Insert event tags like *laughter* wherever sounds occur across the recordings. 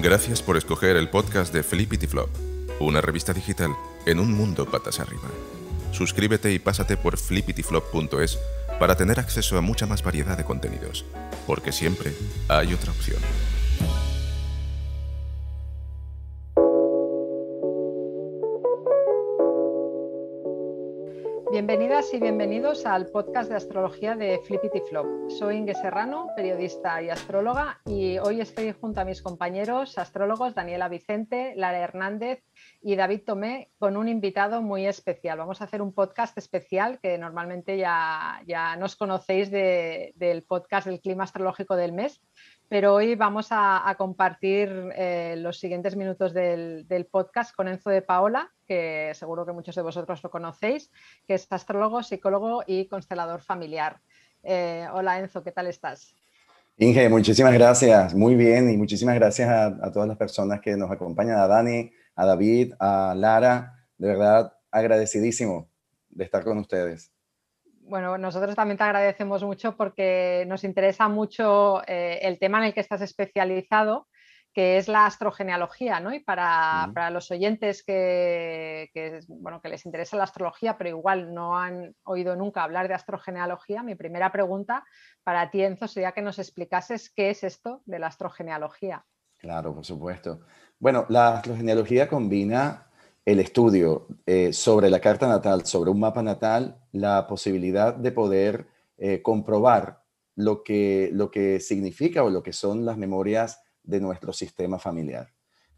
Gracias por escoger el podcast de Flippity Flop, una revista digital en un mundo patas arriba. Suscríbete y pásate por flippityflop.es para tener acceso a mucha más variedad de contenidos, porque siempre hay otra opción. y bienvenidos al podcast de astrología de Flippity Flop. Soy Inge Serrano, periodista y astróloga, y hoy estoy junto a mis compañeros astrólogos Daniela Vicente, Lara Hernández y David Tomé con un invitado muy especial. Vamos a hacer un podcast especial que normalmente ya, ya nos conocéis del podcast del clima astrológico del mes, pero hoy vamos a, compartir eh, los siguientes minutos del, podcast con Enzo de Paola, que seguro que muchos de vosotros lo conocéis, que es astrólogo, psicólogo y constelador familiar. Eh, hola Enzo, ¿qué tal estás? Inge, muchísimas gracias, muy bien, y muchísimas gracias a todas las personas que nos acompañan, a Dani, a David, a Lara, de verdad agradecidísimo de estar con ustedes. Bueno, nosotros también te agradecemos mucho porque nos interesa mucho eh, el tema en el que estás especializado, que es la astrogenealogía, ¿no? Y para, los oyentes que, bueno, que les interesa la astrología, pero igual no han oído nunca hablar de astrogenealogía, mi primera pregunta para ti, Enzo, sería que nos explicases qué es esto de la astrogenealogía. Claro, por supuesto. Bueno, la astrogenealogía combina el estudio eh, sobre la carta natal, sobre un mapa natal, la posibilidad de poder eh, comprobar lo que, lo que significa o lo que son las memorias de nuestro sistema familiar.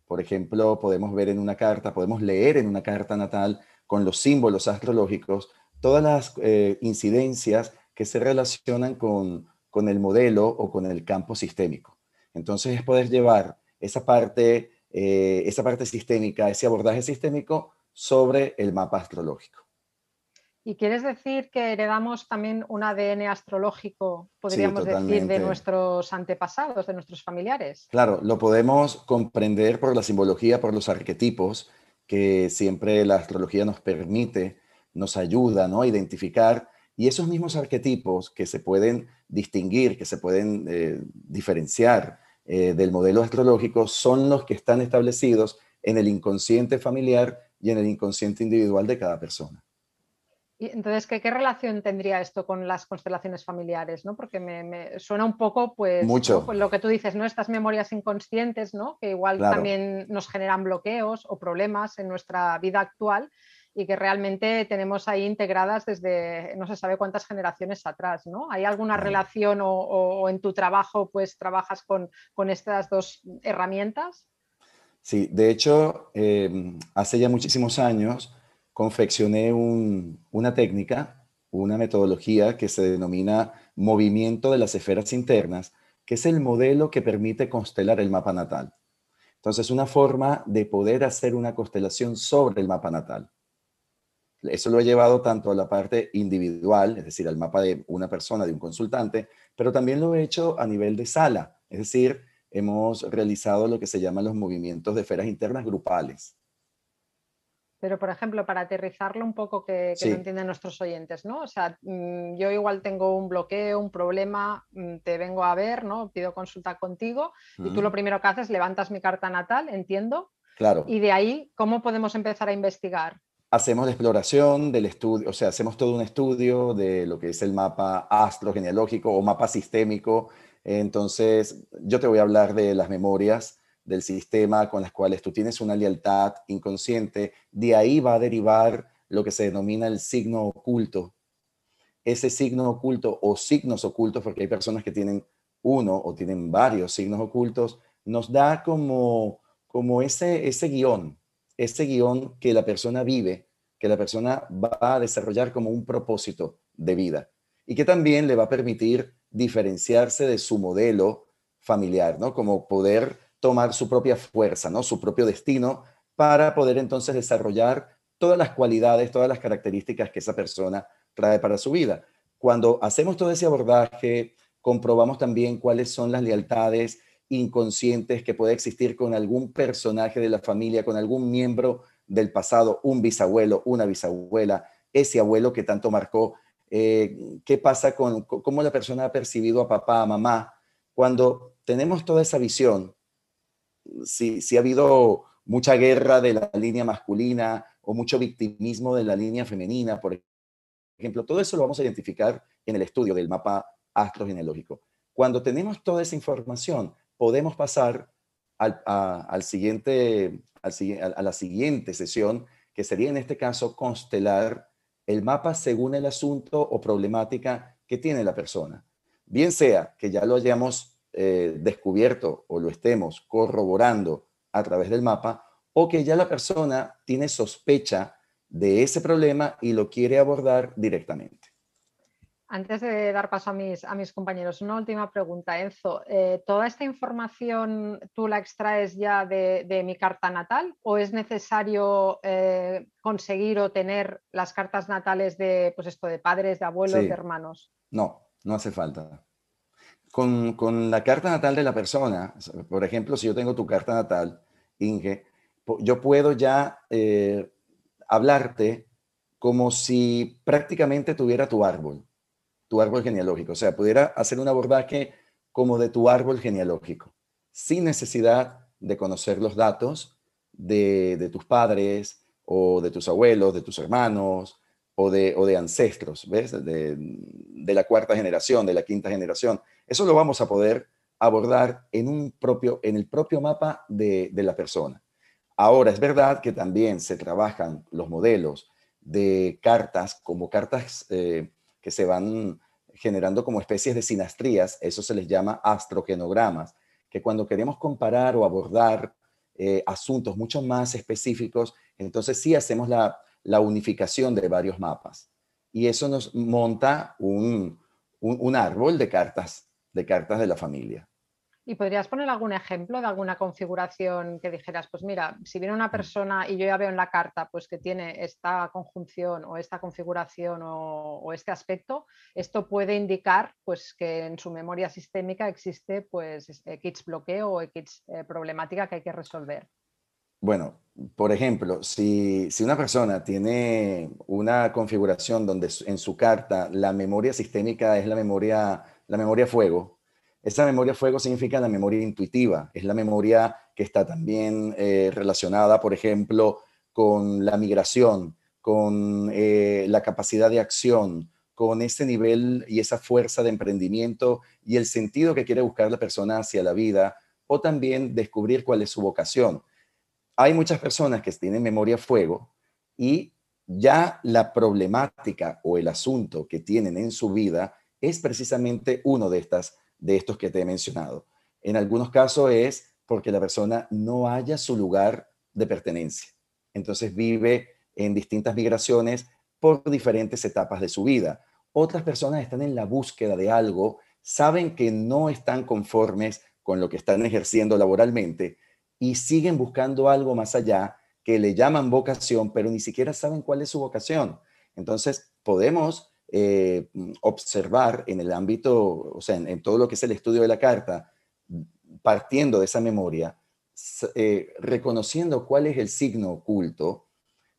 Por ejemplo, podemos ver en una carta, podemos leer en una carta natal con los símbolos astrológicos todas las eh, incidencias que se relacionan con, con el modelo o con el campo sistémico. Entonces es poder llevar esa parte eh, esa parte sistémica, ese abordaje sistémico sobre el mapa astrológico. ¿Y quieres decir que heredamos también un ADN astrológico, podríamos decir, de nuestros antepasados, de nuestros familiares? Claro, lo podemos comprender por la simbología, por los arquetipos que siempre la astrología nos permite, nos ayuda a identificar. Y esos mismos arquetipos que se pueden distinguir, que se pueden eh, diferenciar eh, del modelo astrológico son los que están establecidos en el inconsciente familiar y en el inconsciente individual de cada persona. Y entonces, ¿qué, relación tendría esto con las constelaciones familiares? ¿no? Porque me, suena un poco, pues, pues, lo que tú dices, Estas memorias inconscientes, ¿no? Que igual también nos generan bloqueos o problemas en nuestra vida actual y que realmente tenemos ahí integradas desde no se sabe cuántas generaciones atrás, ¿no? ¿Hay alguna relación o, en tu trabajo pues trabajas con, estas dos herramientas? Sí, de hecho, em, hace ya muchísimos años confeccioné una técnica, una metodología que se denomina movimiento de las esferas internas, que es el modelo que permite constelar el mapa natal. Entonces, una forma de poder hacer una constelación sobre el mapa natal. Eso lo he llevado tanto a la parte individual, es decir, al mapa de una persona, de un consultante, pero también lo he hecho a nivel de sala, es decir, hemos realizado lo que se llaman los movimientos de esferas internas grupales. Pero, por ejemplo, para aterrizarlo un poco que, que lo entiendan nuestros oyentes, ¿no? O sea, mm, yo igual tengo un bloqueo, un problema, mm, te vengo a ver, ¿no? Pido consulta contigo y tú lo primero que haces, levantas mi carta natal, entiendo. Claro. Y de ahí, ¿cómo podemos empezar a investigar? hacemos la exploración del estudio, o sea, hacemos todo un estudio de lo que es el mapa astrogenealógico o mapa sistémico. Entonces, yo te voy a hablar de las memorias del sistema con las cuales tú tienes una lealtad inconsciente. De ahí va a derivar lo que se denomina el signo oculto. Ese signo oculto o signos ocultos, porque hay personas que tienen uno o tienen varios signos ocultos, nos da como, como ese, ese guión, ese guión que la persona vive que la persona va a desarrollar como un propósito de vida y que también le va a permitir diferenciarse de su modelo familiar, ¿no? Como poder tomar su propia fuerza, ¿no? Su propio destino para poder entonces desarrollar todas las cualidades, todas las características que esa persona trae para su vida. Cuando hacemos todo ese abordaje, comprobamos también cuáles son las lealtades inconscientes que puede existir con algún personaje de la familia, con algún miembro del pasado, un bisabuelo, una bisabuela, ese abuelo que tanto marcó. Eh, ¿Qué pasa con cómo la persona ha percibido a papá, a mamá? Cuando tenemos toda esa visión, si, ha habido mucha guerra de la línea masculina o mucho victimismo de la línea femenina, por ejemplo, todo eso lo vamos a identificar en el estudio del mapa astrogenológico. Cuando tenemos toda esa información, podemos pasar al, a, siguiente, a la siguiente sesión, que sería en este caso constelar el mapa según el asunto o problemática que tiene la persona. Bien sea que ya lo hayamos eh, descubierto o lo estemos corroborando a través del mapa, o que ya la persona tiene sospecha de ese problema y lo quiere abordar directamente. Antes de dar paso a mis, compañeros, una última pregunta, Enzo. Eh, ¿Toda esta información tú la extraes ya de, mi carta natal o es necesario eh, conseguir o tener las cartas natales de, pues esto, de padres, de abuelos, de hermanos? No, no hace falta. Con, la carta natal de la persona, por ejemplo, si yo tengo tu carta natal, Inge, yo puedo ya eh, hablarte como si prácticamente tuviera tu árbol tu árbol genealógico. O sea, pudiera hacer un abordaje como de tu árbol genealógico, sin necesidad de conocer los datos de, tus padres o de tus abuelos, de tus hermanos o de, o de ancestros, ¿ves? De, de la cuarta generación, de la quinta generación. Eso lo vamos a poder abordar en, un propio, en el propio mapa de, de, la persona. Ahora, es verdad que también se trabajan los modelos de cartas como cartas eh, que se van generando como especies de sinastrías, eso se les llama astrogenogramas, que cuando queremos comparar o abordar eh, asuntos mucho más específicos, entonces sí hacemos la, unificación de varios mapas. Y eso nos monta un, un árbol de cartas, de cartas de la familia. ¿Y podrías poner algún ejemplo de alguna configuración que dijeras, pues mira, si viene una mm. persona y yo ya veo en la carta pues que tiene esta conjunción o esta configuración o, este aspecto, esto puede indicar pues que en su memoria sistémica existe pues X bloqueo o X eh, problemática que hay que resolver? Bueno, por ejemplo, si, si, una persona tiene una configuración donde en su carta la memoria sistémica es la memoria, la memoria fuego, esa memoria fuego significa la memoria intuitiva, es la memoria que está también eh, relacionada, por ejemplo, con la migración, con eh, la capacidad de acción, con ese nivel y esa fuerza de emprendimiento y el sentido que quiere buscar la persona hacia la vida, o también descubrir cuál es su vocación. Hay muchas personas que tienen memoria fuego y ya la problemática o el asunto que tienen en su vida es precisamente uno de estas de estos que te he mencionado. En algunos casos es porque la persona no haya su lugar de pertenencia. Entonces vive en distintas migraciones por diferentes etapas de su vida. Otras personas están en la búsqueda de algo, saben que no están conformes con lo que están ejerciendo laboralmente y siguen buscando algo más allá que le llaman vocación, pero ni siquiera saben cuál es su vocación. Entonces podemos eh, mm, observar en el ámbito, o sea, en, todo lo que es el estudio de la carta, mm, partiendo de esa memoria, eh, reconociendo cuál es el signo oculto,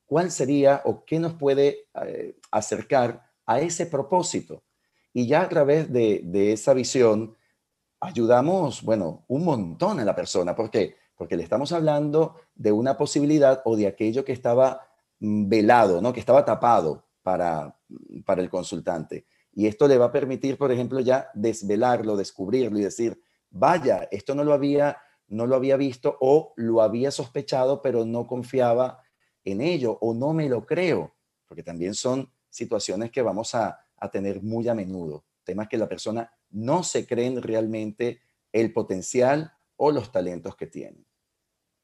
cuál sería o qué nos puede eh, acercar a ese propósito. Y ya a través de, esa visión ayudamos, bueno, un montón a la persona. ¿Por qué? Porque le estamos hablando de una posibilidad o de aquello que estaba mm, velado, ¿no? Que estaba tapado para, el consultante. Y esto le va a permitir, por ejemplo, ya desvelarlo, descubrirlo y decir, vaya, esto no lo había, no lo había visto o lo había sospechado, pero no confiaba en ello o no me lo creo, porque también son situaciones que vamos a, tener muy a menudo, temas que la persona no se cree realmente el potencial o los talentos que tiene.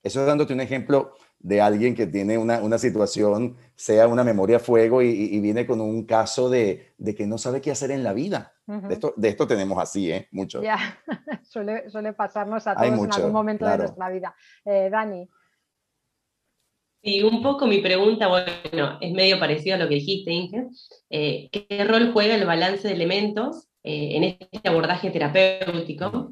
Eso es dándote un ejemplo de alguien que tiene una, situación, sea una memoria a fuego y, viene con un caso de, que no sabe qué hacer en la vida. de, esto, tenemos así, ¿eh? Mucho. Ya, *laughs* suele, pasarnos a todos en algún momento de nuestra vida. Eh, Dani. Sí, un poco mi pregunta, bueno, es medio parecido a lo que dijiste, Inge. Eh, ¿Qué rol juega el balance de elementos eh, en este abordaje terapéutico?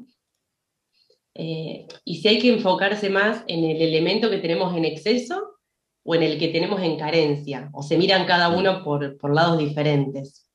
Eh, y si hay que enfocarse más en el elemento que tenemos en exceso o en el que tenemos en carencia, o se miran cada uno por, por lados diferentes.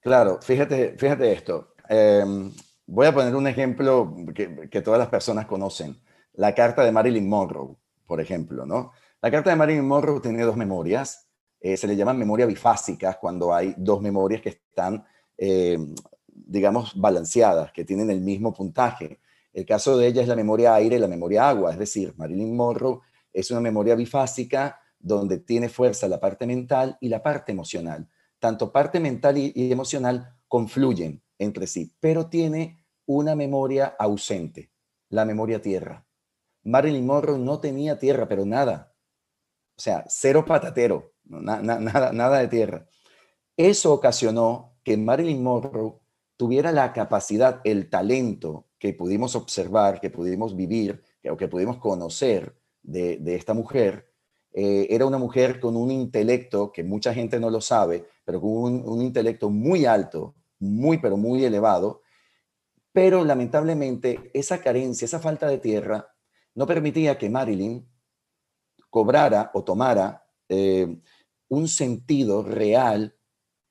Claro, fíjate, fíjate esto. Em, voy a poner un ejemplo que, que, todas las personas conocen, la carta de Marilyn Monroe, por ejemplo, ¿no? La carta de Marilyn Monroe tiene dos memorias, eh, se le llaman memorias bifásicas cuando hay dos memorias que están, eh, digamos, balanceadas, que tienen el mismo puntaje el caso de ella es la memoria aire y la memoria agua, es decir, Marilyn Monroe es una memoria bifásica donde tiene fuerza la parte mental y la parte emocional. Tanto parte mental y, emocional confluyen entre sí, pero tiene una memoria ausente, la memoria tierra. Marilyn Monroe no tenía tierra, pero nada. O sea, cero patatero, nada, nada de tierra. Eso ocasionó que Marilyn Monroe tuviera la capacidad, el talento que pudimos observar, que pudimos vivir que, o pudimos conocer de, esta mujer, eh, era una mujer con un intelecto, que mucha gente no lo sabe, pero con un, intelecto muy alto, muy, pero muy elevado, pero lamentablemente esa carencia, esa falta de tierra, no permitía que Marilyn cobrara o tomara eh, un sentido real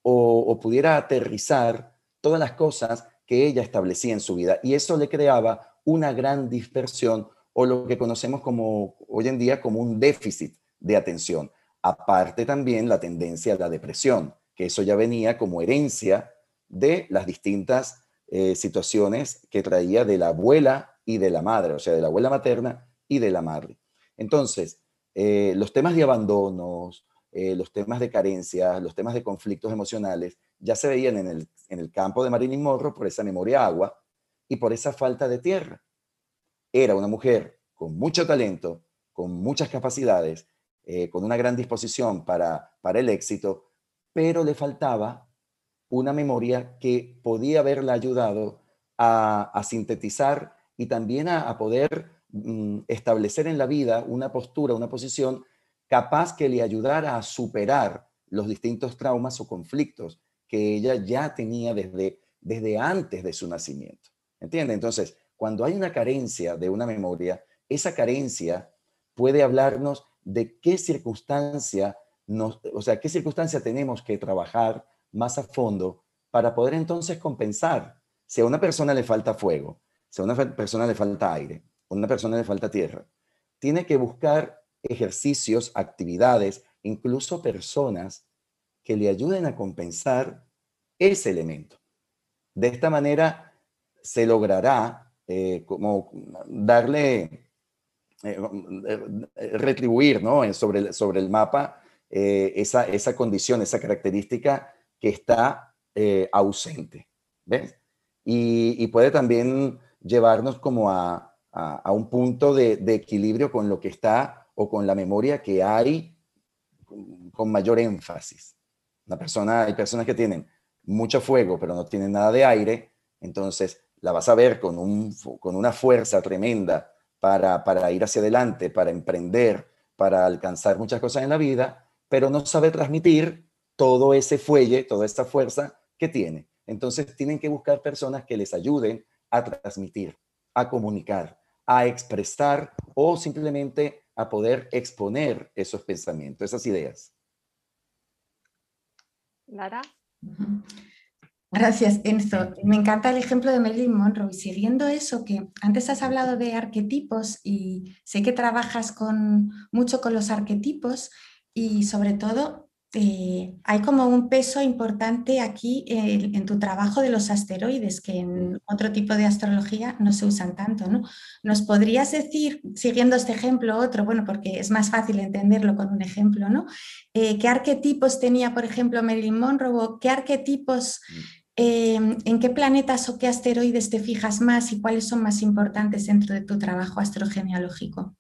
o, o, pudiera aterrizar todas las cosas que ella establecía en su vida. Y eso le creaba una gran dispersión o lo que conocemos como hoy en día como un déficit de atención. Aparte también la tendencia a la depresión, que eso ya venía como herencia de las distintas eh, situaciones que traía de la abuela y de la madre, o sea, de la abuela materna y de la madre. Entonces, eh, los temas de abandonos, eh, los temas de carencias, los temas de conflictos emocionales, ya se veían en el, campo de y Morro por esa memoria agua y por esa falta de tierra. Era una mujer con mucho talento, con muchas capacidades, eh, con una gran disposición para, el éxito, pero le faltaba una memoria que podía haberla ayudado a, sintetizar y también a, poder mm, establecer en la vida una postura, una posición capaz que le ayudara a superar los distintos traumas o conflictos que ella ya tenía desde, desde antes de su nacimiento. ¿Entiende? Entonces, cuando hay una carencia de una memoria, esa carencia puede hablarnos de qué circunstancia nos, o sea, qué circunstancia tenemos que trabajar más a fondo para poder entonces compensar. Si a una persona le falta fuego, si a una persona le falta aire, a una persona le falta tierra, tiene que buscar ejercicios, actividades, incluso personas que le ayuden a compensar ese elemento. De esta manera se logrará eh, como darle, eh, eh, retribuir ¿no? sobre, el, sobre el mapa esa, esa, condición, esa característica que está ausente. ¿ves? Y, puede también llevarnos como a, un punto de, de equilibrio con lo que está o con la memoria que hay con, mayor énfasis. La persona, hay personas que tienen mucho fuego, pero no tienen nada de aire, entonces la vas a ver con, un, con una fuerza tremenda para, para ir hacia adelante, para emprender, para alcanzar muchas cosas en la vida, pero no sabe transmitir todo ese fuelle, toda esa fuerza que tiene. Entonces tienen que buscar personas que les ayuden a transmitir, a comunicar, a expresar o simplemente a poder exponer esos pensamientos, esas ideas. Lara. Gracias, Enzo. Me encanta el ejemplo de Marilyn Monroe. Y siguiendo eso, que antes has hablado de arquetipos y sé que trabajas con, mucho con los arquetipos y sobre todo eh, hay como un peso importante aquí eh, en, tu trabajo de los asteroides, que en otro tipo de astrología no se usan tanto. ¿no? ¿Nos podrías decir, siguiendo este ejemplo, otro, bueno, porque es más fácil entenderlo con un ejemplo, ¿no? Eh, ¿Qué arquetipos tenía, por ejemplo, Marilyn Monroe? ¿Qué arquetipos, mm. en qué planetas o qué asteroides te fijas más y cuáles son más importantes dentro de tu trabajo astrogenealógico?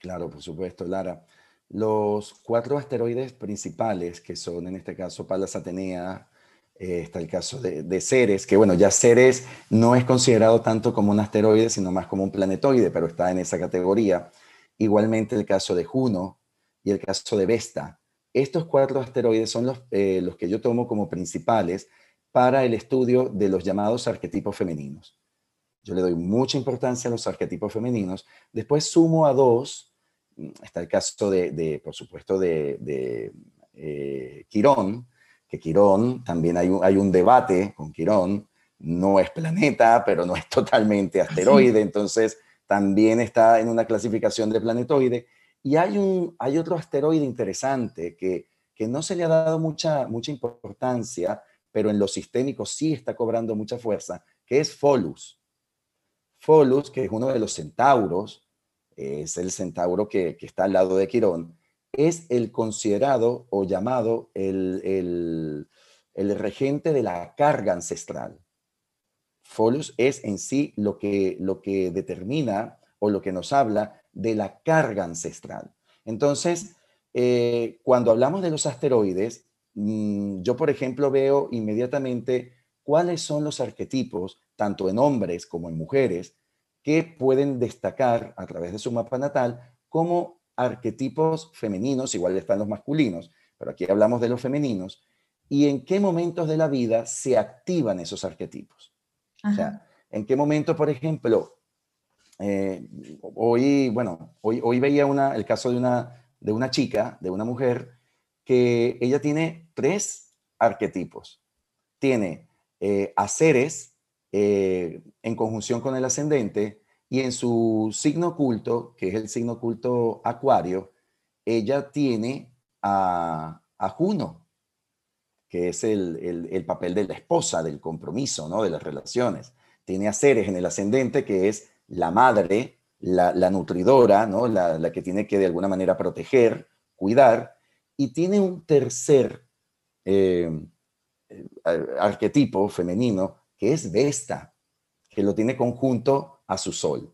Claro, por supuesto, Lara. Los cuatro asteroides principales, que son en este caso Palas Atenea, eh, está el caso de, Ceres, que bueno, ya Ceres no es considerado tanto como un asteroide, sino más como un planetoide, pero está en esa categoría. Igualmente el caso de Juno y el caso de Vesta. Estos cuatro asteroides son los, eh, los que yo tomo como principales para el estudio de los llamados arquetipos femeninos. Yo le doy mucha importancia a los arquetipos femeninos. Después sumo a dos está el caso de, por supuesto, de, eh, Quirón, que Quirón, también hay un, hay un debate con Quirón, no es planeta, pero no es *laughs* totalmente asteroide, entonces también está en una clasificación de planetoide. Y hay, un, hay otro asteroide interesante que, no se le ha dado mucha, mucha importancia, pero en lo sistémico sí está cobrando mucha fuerza, que es Folus. Folus, que es uno de los centauros, es el centauro que, está al lado de Quirón, es el considerado o llamado el, regente de la carga ancestral. Folus es en sí lo que, determina o lo que nos habla de la carga ancestral. Entonces, eh, cuando hablamos de los asteroides, mm, yo, por ejemplo, veo inmediatamente cuáles son los arquetipos, tanto en hombres como en mujeres, que pueden destacar a través de su mapa natal como arquetipos femeninos, igual están los masculinos, pero aquí hablamos de los femeninos, y en qué momentos de la vida se activan esos arquetipos. O sea, en qué momento, por ejemplo, eh, hoy, bueno, hoy, hoy veía una, el caso de una, de una chica, de una mujer, que ella tiene tres arquetipos. Tiene eh, haceres, eh, en conjunción con el ascendente, y en su signo oculto, que es el signo oculto acuario, ella tiene a, Juno, que es el, papel de la esposa, del compromiso, ¿no? de las relaciones. Tiene a Ceres en el ascendente, que es la madre, la, nutridora, ¿no? La, que tiene que de alguna manera proteger, cuidar, y tiene un tercer eh, eh, arquetipo femenino, que es Vesta, que lo tiene conjunto a su sol.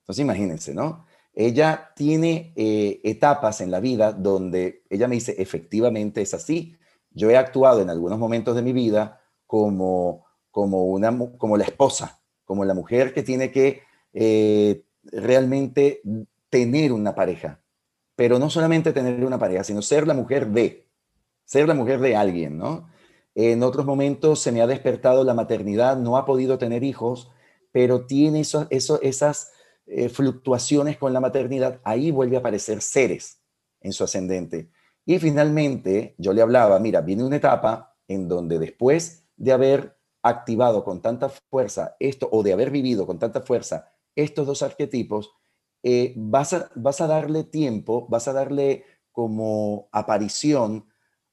Entonces imagínense, ¿no? Ella tiene eh, etapas en la vida donde ella me dice, efectivamente es así. Yo he actuado en algunos momentos de mi vida como, como, una, como la esposa, como la mujer que tiene que eh, realmente tener una pareja, pero no solamente tener una pareja, sino ser la mujer de, ser la mujer de alguien, ¿no? En otros momentos se me ha despertado la maternidad, no ha podido tener hijos, pero tiene eso, esas eh, fluctuaciones con la maternidad, ahí vuelve a aparecer seres en su ascendente. Y finalmente yo le hablaba, mira, viene una etapa en donde después de haber activado con tanta fuerza esto, o de haber vivido con tanta fuerza estos dos arquetipos, eh, vas a darle tiempo, vas a darle como aparición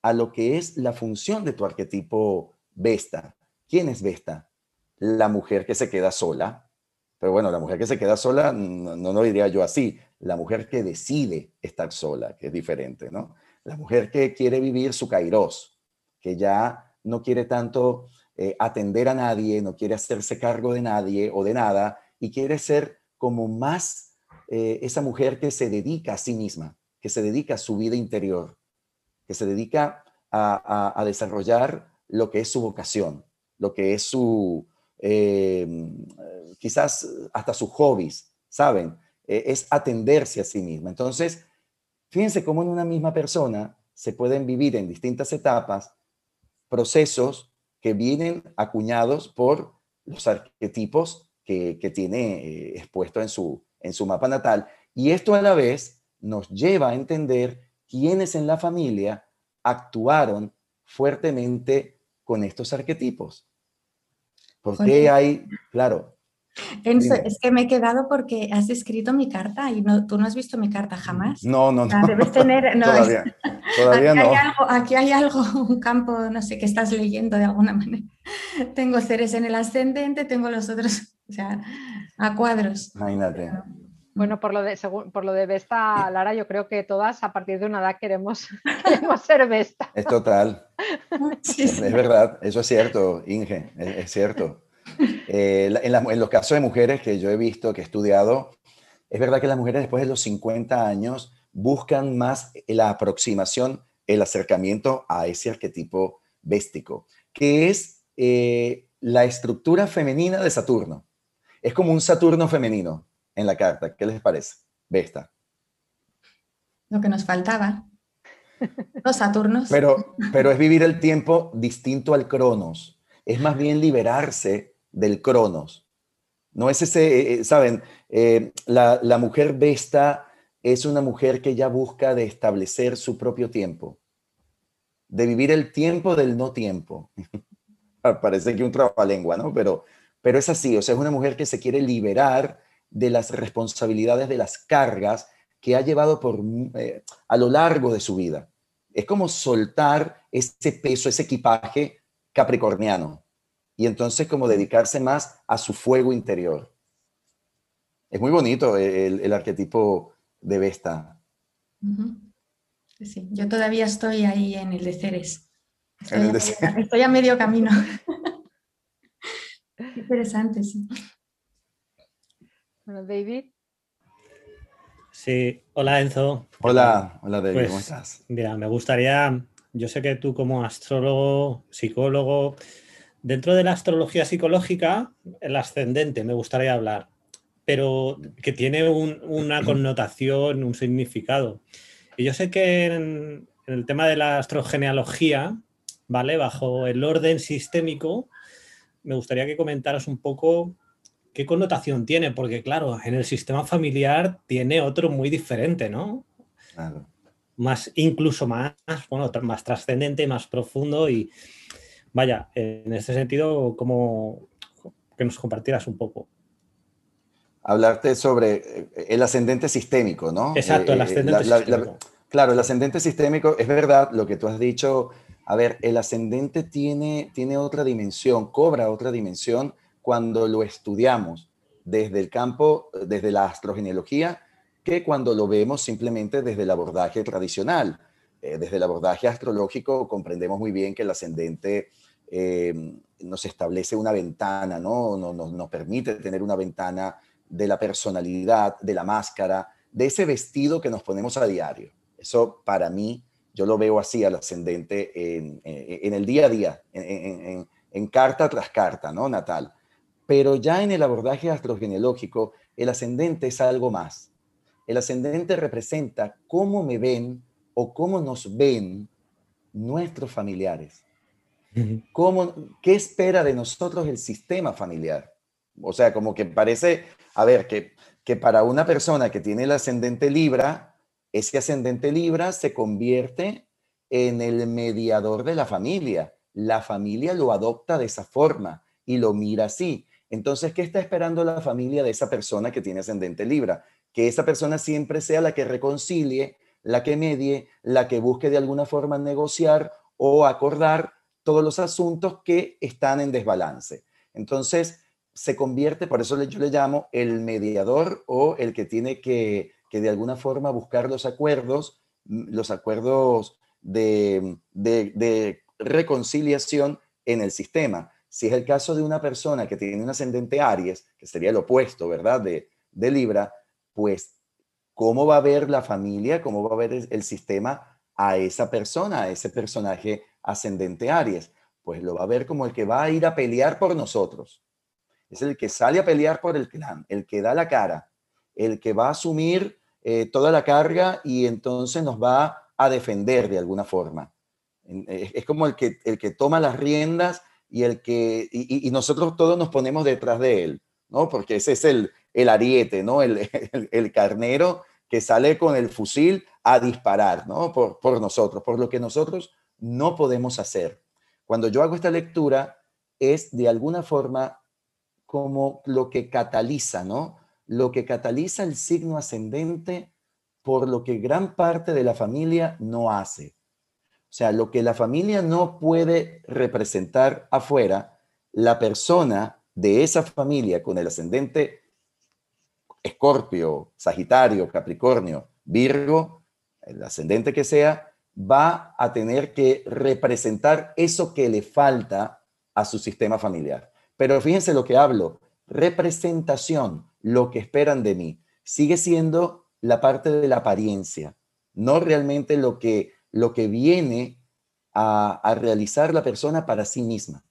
a lo que es la función de tu arquetipo Vesta. ¿Quién es Vesta? La mujer que se queda sola. Pero bueno, la mujer que se queda sola, no, lo diría yo así. La mujer que decide estar sola, que es diferente, ¿no? La mujer que quiere vivir su kairos, que ya no quiere tanto eh, atender a nadie, no quiere hacerse cargo de nadie o de nada, y quiere ser como más eh, esa mujer que se dedica a sí misma, que se dedica a su vida interior, que se dedica a, desarrollar lo que es su vocación, lo que es su, eh, quizás hasta sus hobbies, ¿saben? E, es atenderse a sí misma. Entonces, fíjense cómo en una misma persona se pueden vivir en distintas etapas procesos que vienen acuñados por los arquetipos que, tiene eh, expuesto en su, en su mapa natal. Y esto a la vez nos lleva a entender ¿Quiénes en la familia actuaron fuertemente con estos arquetipos. ¿Por qué hay, claro? es que me he quedado porque has escrito mi carta y no, tú no has visto mi carta jamás. No, no, no. Debes tener, *laughs* todavía, aquí no. Hay algo, aquí hay algo, *laughs* un campo, no sé, que estás leyendo de alguna manera. *laughs* Tengo seres en el ascendente, tengo los otros, o sea, a cuadros. Imagínate. Bueno, mm. por lo de por lo de Vesta, Lara, yo creo que todas a partir de una edad queremos, *laughs* queremos ser Vesta. Es total. es, verdad, eso es cierto, Inge, es, cierto. Eh, en, los casos de mujeres que yo he visto, que he estudiado, es verdad que las mujeres después de los 50 años buscan más la aproximación, el acercamiento a ese arquetipo béstico, que es eh, la estructura femenina de Saturno. Es como un Saturno femenino en la carta. ¿Qué les parece? Vesta Lo que nos faltaba. Los Saturnos. Pero, pero es vivir el tiempo distinto al Cronos. Es más bien liberarse del Cronos. No es ese, eh, eh, saben, eh, la, mujer Vesta es una mujer que ya busca de establecer su propio tiempo, de vivir el tiempo del no tiempo. *laughs* Parece que un lengua, ¿no? Pero, pero es así, o sea, es una mujer que se quiere liberar de las responsabilidades, de las cargas que ha llevado por, eh, a lo largo de su vida. Es como soltar ese peso, ese equipaje capricorniano, y entonces como dedicarse más a su fuego interior. Es muy bonito el, arquetipo de Vesta. Sí, yo todavía estoy ahí en el de Ceres. Estoy, a, medio, estoy a medio camino. *laughs* Interesante, sí. Hola David. Sí, hola Enzo. Hola, hola David, ¿cómo pues, estás? Mira, me gustaría, yo sé que tú como astrólogo, psicólogo, dentro de la astrología psicológica, el ascendente me gustaría hablar, pero que tiene una *clears throat* connotación, un significado. Y yo sé que en, en el tema de la astrogenealogía, ¿vale? Bajo el orden sistémico, me gustaría que comentaras un poco ¿qué connotación tiene? Porque claro, en el sistema familiar tiene otro muy diferente, ¿no? Más, incluso más, bueno, más trascendente, más profundo y vaya, en este sentido, como que nos compartieras un poco. Hablarte sobre eh, el ascendente sistémico, ¿no? Exacto, el eh, ascendente sistémico. claro, el ascendente sistémico, es verdad lo que tú has dicho, a ver, el ascendente tiene, tiene otra dimensión, cobra otra dimensión cuando lo estudiamos desde el campo, desde la astrogenealogía, que cuando lo vemos simplemente desde el abordaje tradicional. Eh, desde el abordaje astrológico comprendemos muy bien que el ascendente eh, nos establece una ventana, ¿no? Nos, nos, permite tener una ventana de la personalidad, de la máscara, de ese vestido que nos ponemos a diario. Eso para mí, yo lo veo así al ascendente en, el día a día, en, en, carta tras carta, ¿no, Natal? Pero ya en el abordaje astrogenológico, el ascendente es algo más. El ascendente representa cómo me ven o cómo nos ven nuestros familiares. ¿Cómo, ¿Qué espera de nosotros el sistema familiar? O sea, como que parece, a ver, que para una persona que tiene el ascendente Libra, ese ascendente Libra se convierte en el mediador de la familia. La familia lo adopta de esa forma y lo mira así. Entonces, ¿qué está esperando la familia de esa persona que tiene ascendente Libra? Que esa persona siempre sea la que reconcilie, la que medie, la que busque de alguna forma negociar o acordar todos los asuntos que están en desbalance. Entonces, se convierte, por eso yo le llamo el mediador o el que tiene que, que de alguna forma buscar los acuerdos, mm, los acuerdos de, de reconciliación en el sistema. Si es el caso de una persona que tiene un ascendente Aries, que sería el opuesto, ¿verdad? De, Libra, pues, ¿cómo va a ver la familia, cómo va a ver el, sistema a esa persona, a ese personaje ascendente Aries? Pues lo va a ver como el que va a ir a pelear por nosotros. Es el que sale a pelear por el clan, el que da la cara, el que va a asumir eh, toda la carga y entonces nos va a defender de alguna forma. Eh, es, como el que, el que toma las riendas y, el que, nosotros todos nos ponemos detrás de él, ¿no? Porque ese es el, el ariete, ¿no? El, carnero que sale con el fusil a disparar, ¿no? Por, nosotros, por lo que nosotros no podemos hacer. Cuando yo hago esta lectura, es de alguna forma como lo que cataliza, ¿no? Lo que cataliza el signo ascendente por lo que gran parte de la familia no hace. O sea, lo que la familia no puede representar afuera, la persona de esa familia con el ascendente Escorpio, Sagitario, Capricornio, Virgo, el ascendente que sea, va a tener que representar eso que le falta a su sistema familiar. Pero fíjense lo que hablo, representación, lo que esperan de mí, sigue siendo la parte de la apariencia, no realmente lo que lo que viene a, realizar la persona para sí misma,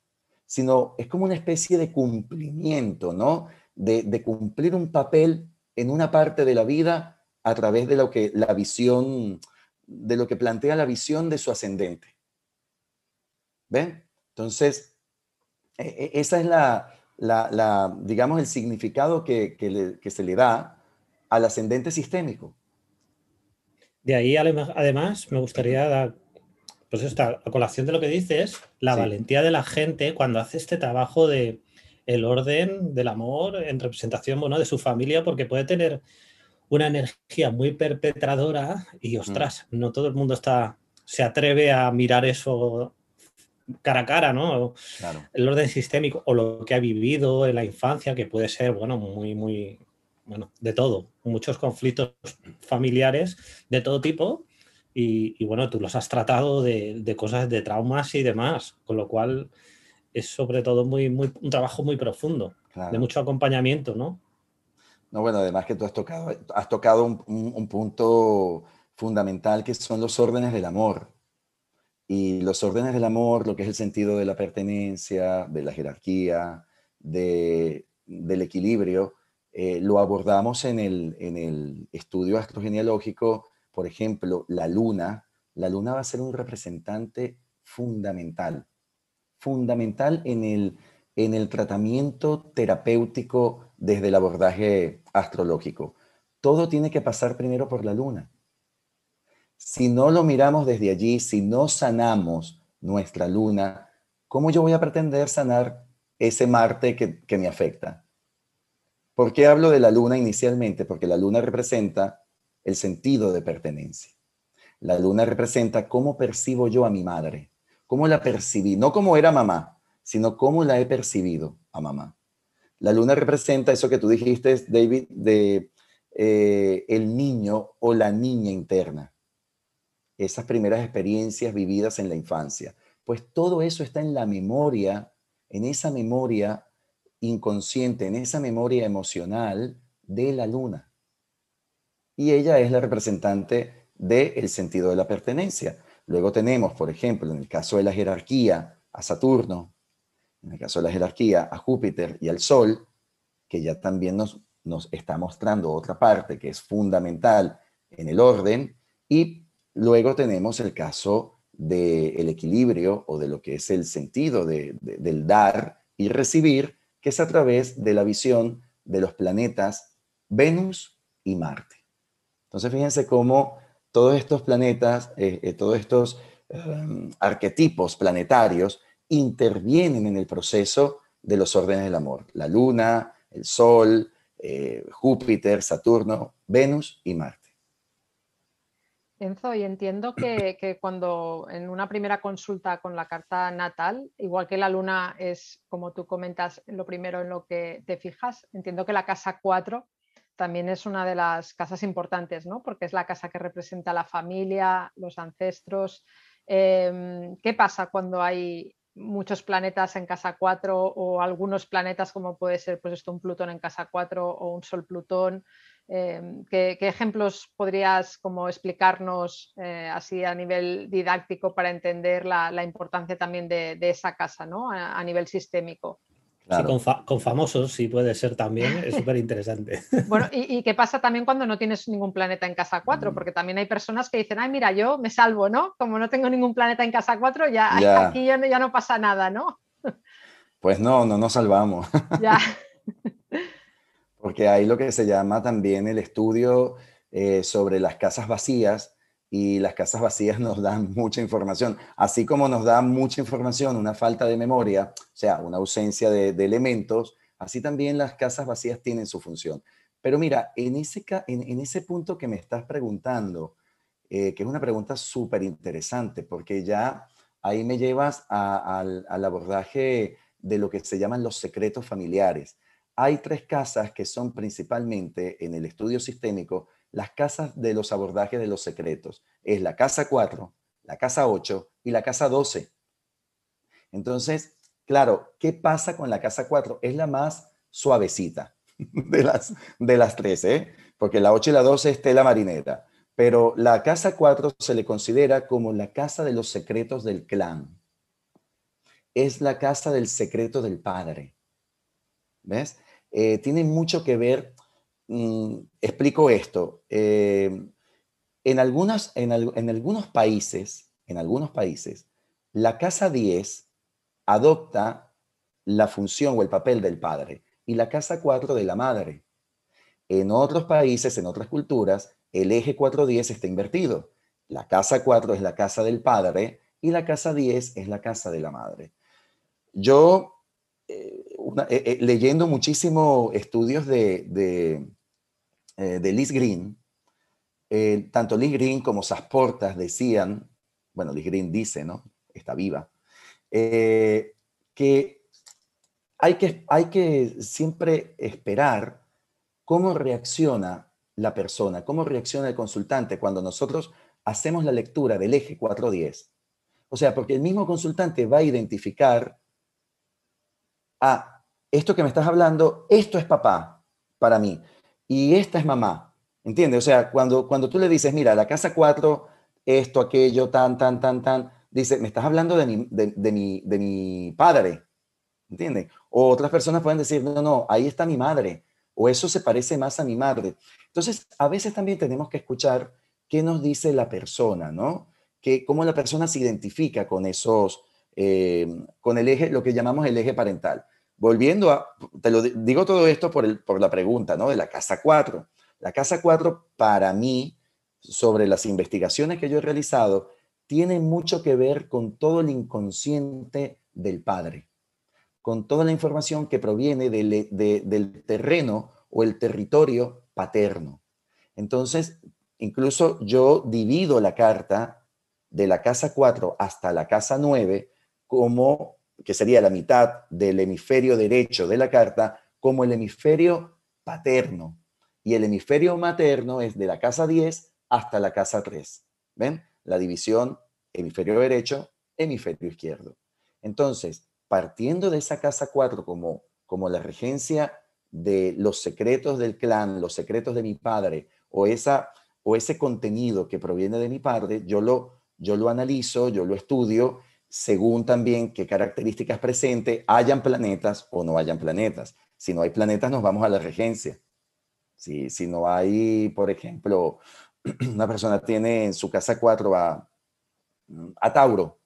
sino es como una especie de cumplimiento, ¿no? De, cumplir un papel en una parte de la vida a través de lo que la visión, de lo que plantea la visión de su ascendente. ¿Ven? Entonces, e, e, esa es la, la, digamos, el significado que, que se le da al ascendente sistémico. De ahí, además, me gustaría dar, pues esta colación de lo que dices, la valentía de la gente cuando hace este trabajo de el orden del amor en representación bueno, de su familia, porque puede tener una energía muy perpetradora y mm. ostras, no todo el mundo está, se atreve a mirar eso cara a cara, ¿no? El orden sistémico o lo que ha vivido en la infancia, que puede ser, bueno, muy, muy bueno, de todo, muchos conflictos familiares de todo tipo y, bueno, tú los has tratado de, cosas, de traumas y demás, con lo cual es sobre todo muy, un trabajo muy profundo, de mucho acompañamiento, ¿no? No, bueno, además que tú has tocado, has tocado un, punto fundamental que son los órdenes del amor. Y los órdenes del amor, lo que es el sentido de la pertenencia, de la jerarquía, de, del equilibrio, eh, lo abordamos en el, en el estudio astrogenealógico, por ejemplo, la luna, la luna va a ser un representante fundamental, fundamental en el, en el tratamiento terapéutico desde el abordaje astrológico. Todo tiene que pasar primero por la luna. Si no lo miramos desde allí, si no sanamos nuestra luna, ¿cómo yo voy a pretender sanar ese Marte que me afecta? ¿Por qué hablo de la luna inicialmente? Porque la luna representa el sentido de pertenencia. La luna representa cómo percibo yo a mi madre, cómo la percibí, no cómo era mamá, sino cómo la he percibido a mamá. La luna representa eso que tú dijiste, David, de eh, el niño o la niña interna. Esas primeras experiencias vividas en la infancia. Pues todo eso está en la memoria, en esa memoria inconsciente, en esa memoria emocional de la luna. Y ella es la representante del sentido de la pertenencia. Luego tenemos, por ejemplo, en el caso de la jerarquía, a Saturno, en el caso de la jerarquía, a Júpiter y al Sol, que ya también nos, nos está mostrando otra parte que es fundamental en el orden. Y luego tenemos el caso del equilibrio o de lo que es el sentido de, del dar y recibir, que es a través de la visión de los planetas Venus y Marte. Entonces fíjense cómo todos estos planetas, eh, eh, todos estos em, arquetipos planetarios intervienen en el proceso de los órdenes del amor. La Luna, el Sol, eh, Júpiter, Saturno, Venus y Marte. Enzo, y entiendo que, cuando en una primera consulta con la carta natal, igual que la luna es, como tú comentas, lo primero en lo que te fijas, entiendo que la casa 4 también es una de las casas importantes, ¿no? Porque es la casa que representa la familia, los ancestros. Em, ¿Qué pasa cuando hay muchos planetas en casa 4 o algunos planetas como puede ser pues esto un Plutón en casa 4 o un Sol Plutón? Em, ¿qué, ejemplos podrías como explicarnos eh, así a nivel didáctico para entender la, importancia también de, esa casa a, nivel sistémico? con, famosos, sí puede ser también, es súper *laughs* interesante. bueno, y, qué pasa también cuando no tienes ningún planeta en casa 4, mm. porque también hay personas que dicen, ay, mira, yo me salvo, ¿no? Como no tengo ningún planeta en casa 4, ya, aquí ya no, ya no pasa nada, ¿no? pues no, no nos salvamos. ya. *laughs* Porque hay lo que se llama también el estudio eh, sobre las casas vacías y las casas vacías *laughs* nos dan mucha información, así como nos da mucha información una falta de memoria, o sea, una ausencia de, elementos, así también las casas vacías tienen su función. Pero mira, en ese, punto que me estás preguntando, eh, que es una pregunta súper interesante, porque ya ahí me llevas al abordaje de lo que se llaman los secretos familiares hay tres casas que son principalmente en el estudio sistémico las casas de los abordajes de los secretos. Es la casa 4, la casa 8 y la casa 12. Entonces, claro, ¿qué pasa con la casa 4? Es la más suavecita *laughs* de las, de las tres, ¿eh? porque la 8 y la 12 es tela marinera. Pero la casa 4 se le considera como la casa de los secretos del clan. Es la casa del secreto del padre ¿ves? Eh, tiene mucho que ver, mm, explico esto, eh, en, algunas, en, algunos países, en algunos países, la casa 10 adopta la función o el papel del padre y la casa 4 de la madre. En otros países, en otras culturas, el eje 410 está invertido. La casa 4 es la casa del padre y la casa 10 es la casa de la madre. Yo eh, eh, eh, leyendo muchísimos estudios de, de, eh, Liz Green, tanto Liz Green como Sasportas decían, bueno, Liz Green dice, ¿no? Está viva, que, hay que hay que siempre esperar cómo reacciona la persona, cómo reacciona el consultante cuando nosotros hacemos la lectura del eje 410. O sea, porque el mismo consultante va a identificar a esto que me estás hablando, esto es papá para mí y esta es mamá. ¿Entiendes? O sea, cuando, cuando tú le dices, mira, la casa 4, esto, aquello, tan, tan, tan, tan, dice, me estás hablando de mi, de, mi, padre. ¿Entiendes? O otras personas pueden decir, no, no, ahí está mi madre. O eso se parece más a mi madre. Entonces, a veces también tenemos que escuchar qué nos dice la persona, ¿no? Que, cómo la persona se identifica con esos, eh, con el eje, lo que llamamos el eje parental volviendo a, te lo digo todo esto por, la pregunta, ¿no? De la Casa 4. La Casa 4 para mí, sobre las investigaciones que yo he realizado, tiene mucho que ver con todo el inconsciente del padre, con toda la información que proviene del, del terreno o el territorio paterno. Entonces, incluso yo divido la carta de la casa 4 hasta la casa 9 como que sería la mitad del hemisferio derecho de la carta, como el hemisferio paterno. Y el hemisferio materno es de la casa 10 hasta la casa 3. ¿Ven? La división hemisferio derecho, hemisferio izquierdo. Entonces, partiendo de esa casa 4 como, como la regencia de los secretos del clan, los secretos de mi padre, o, esa, o ese contenido que proviene de mi padre, yo lo, yo lo analizo, yo lo estudio según también qué características presente, hayan planetas o no hayan planetas. Si no hay planetas, nos vamos a la regencia. Si, si no hay, por ejemplo, *clears throat* una persona tiene en su casa 4 a, a Tauro,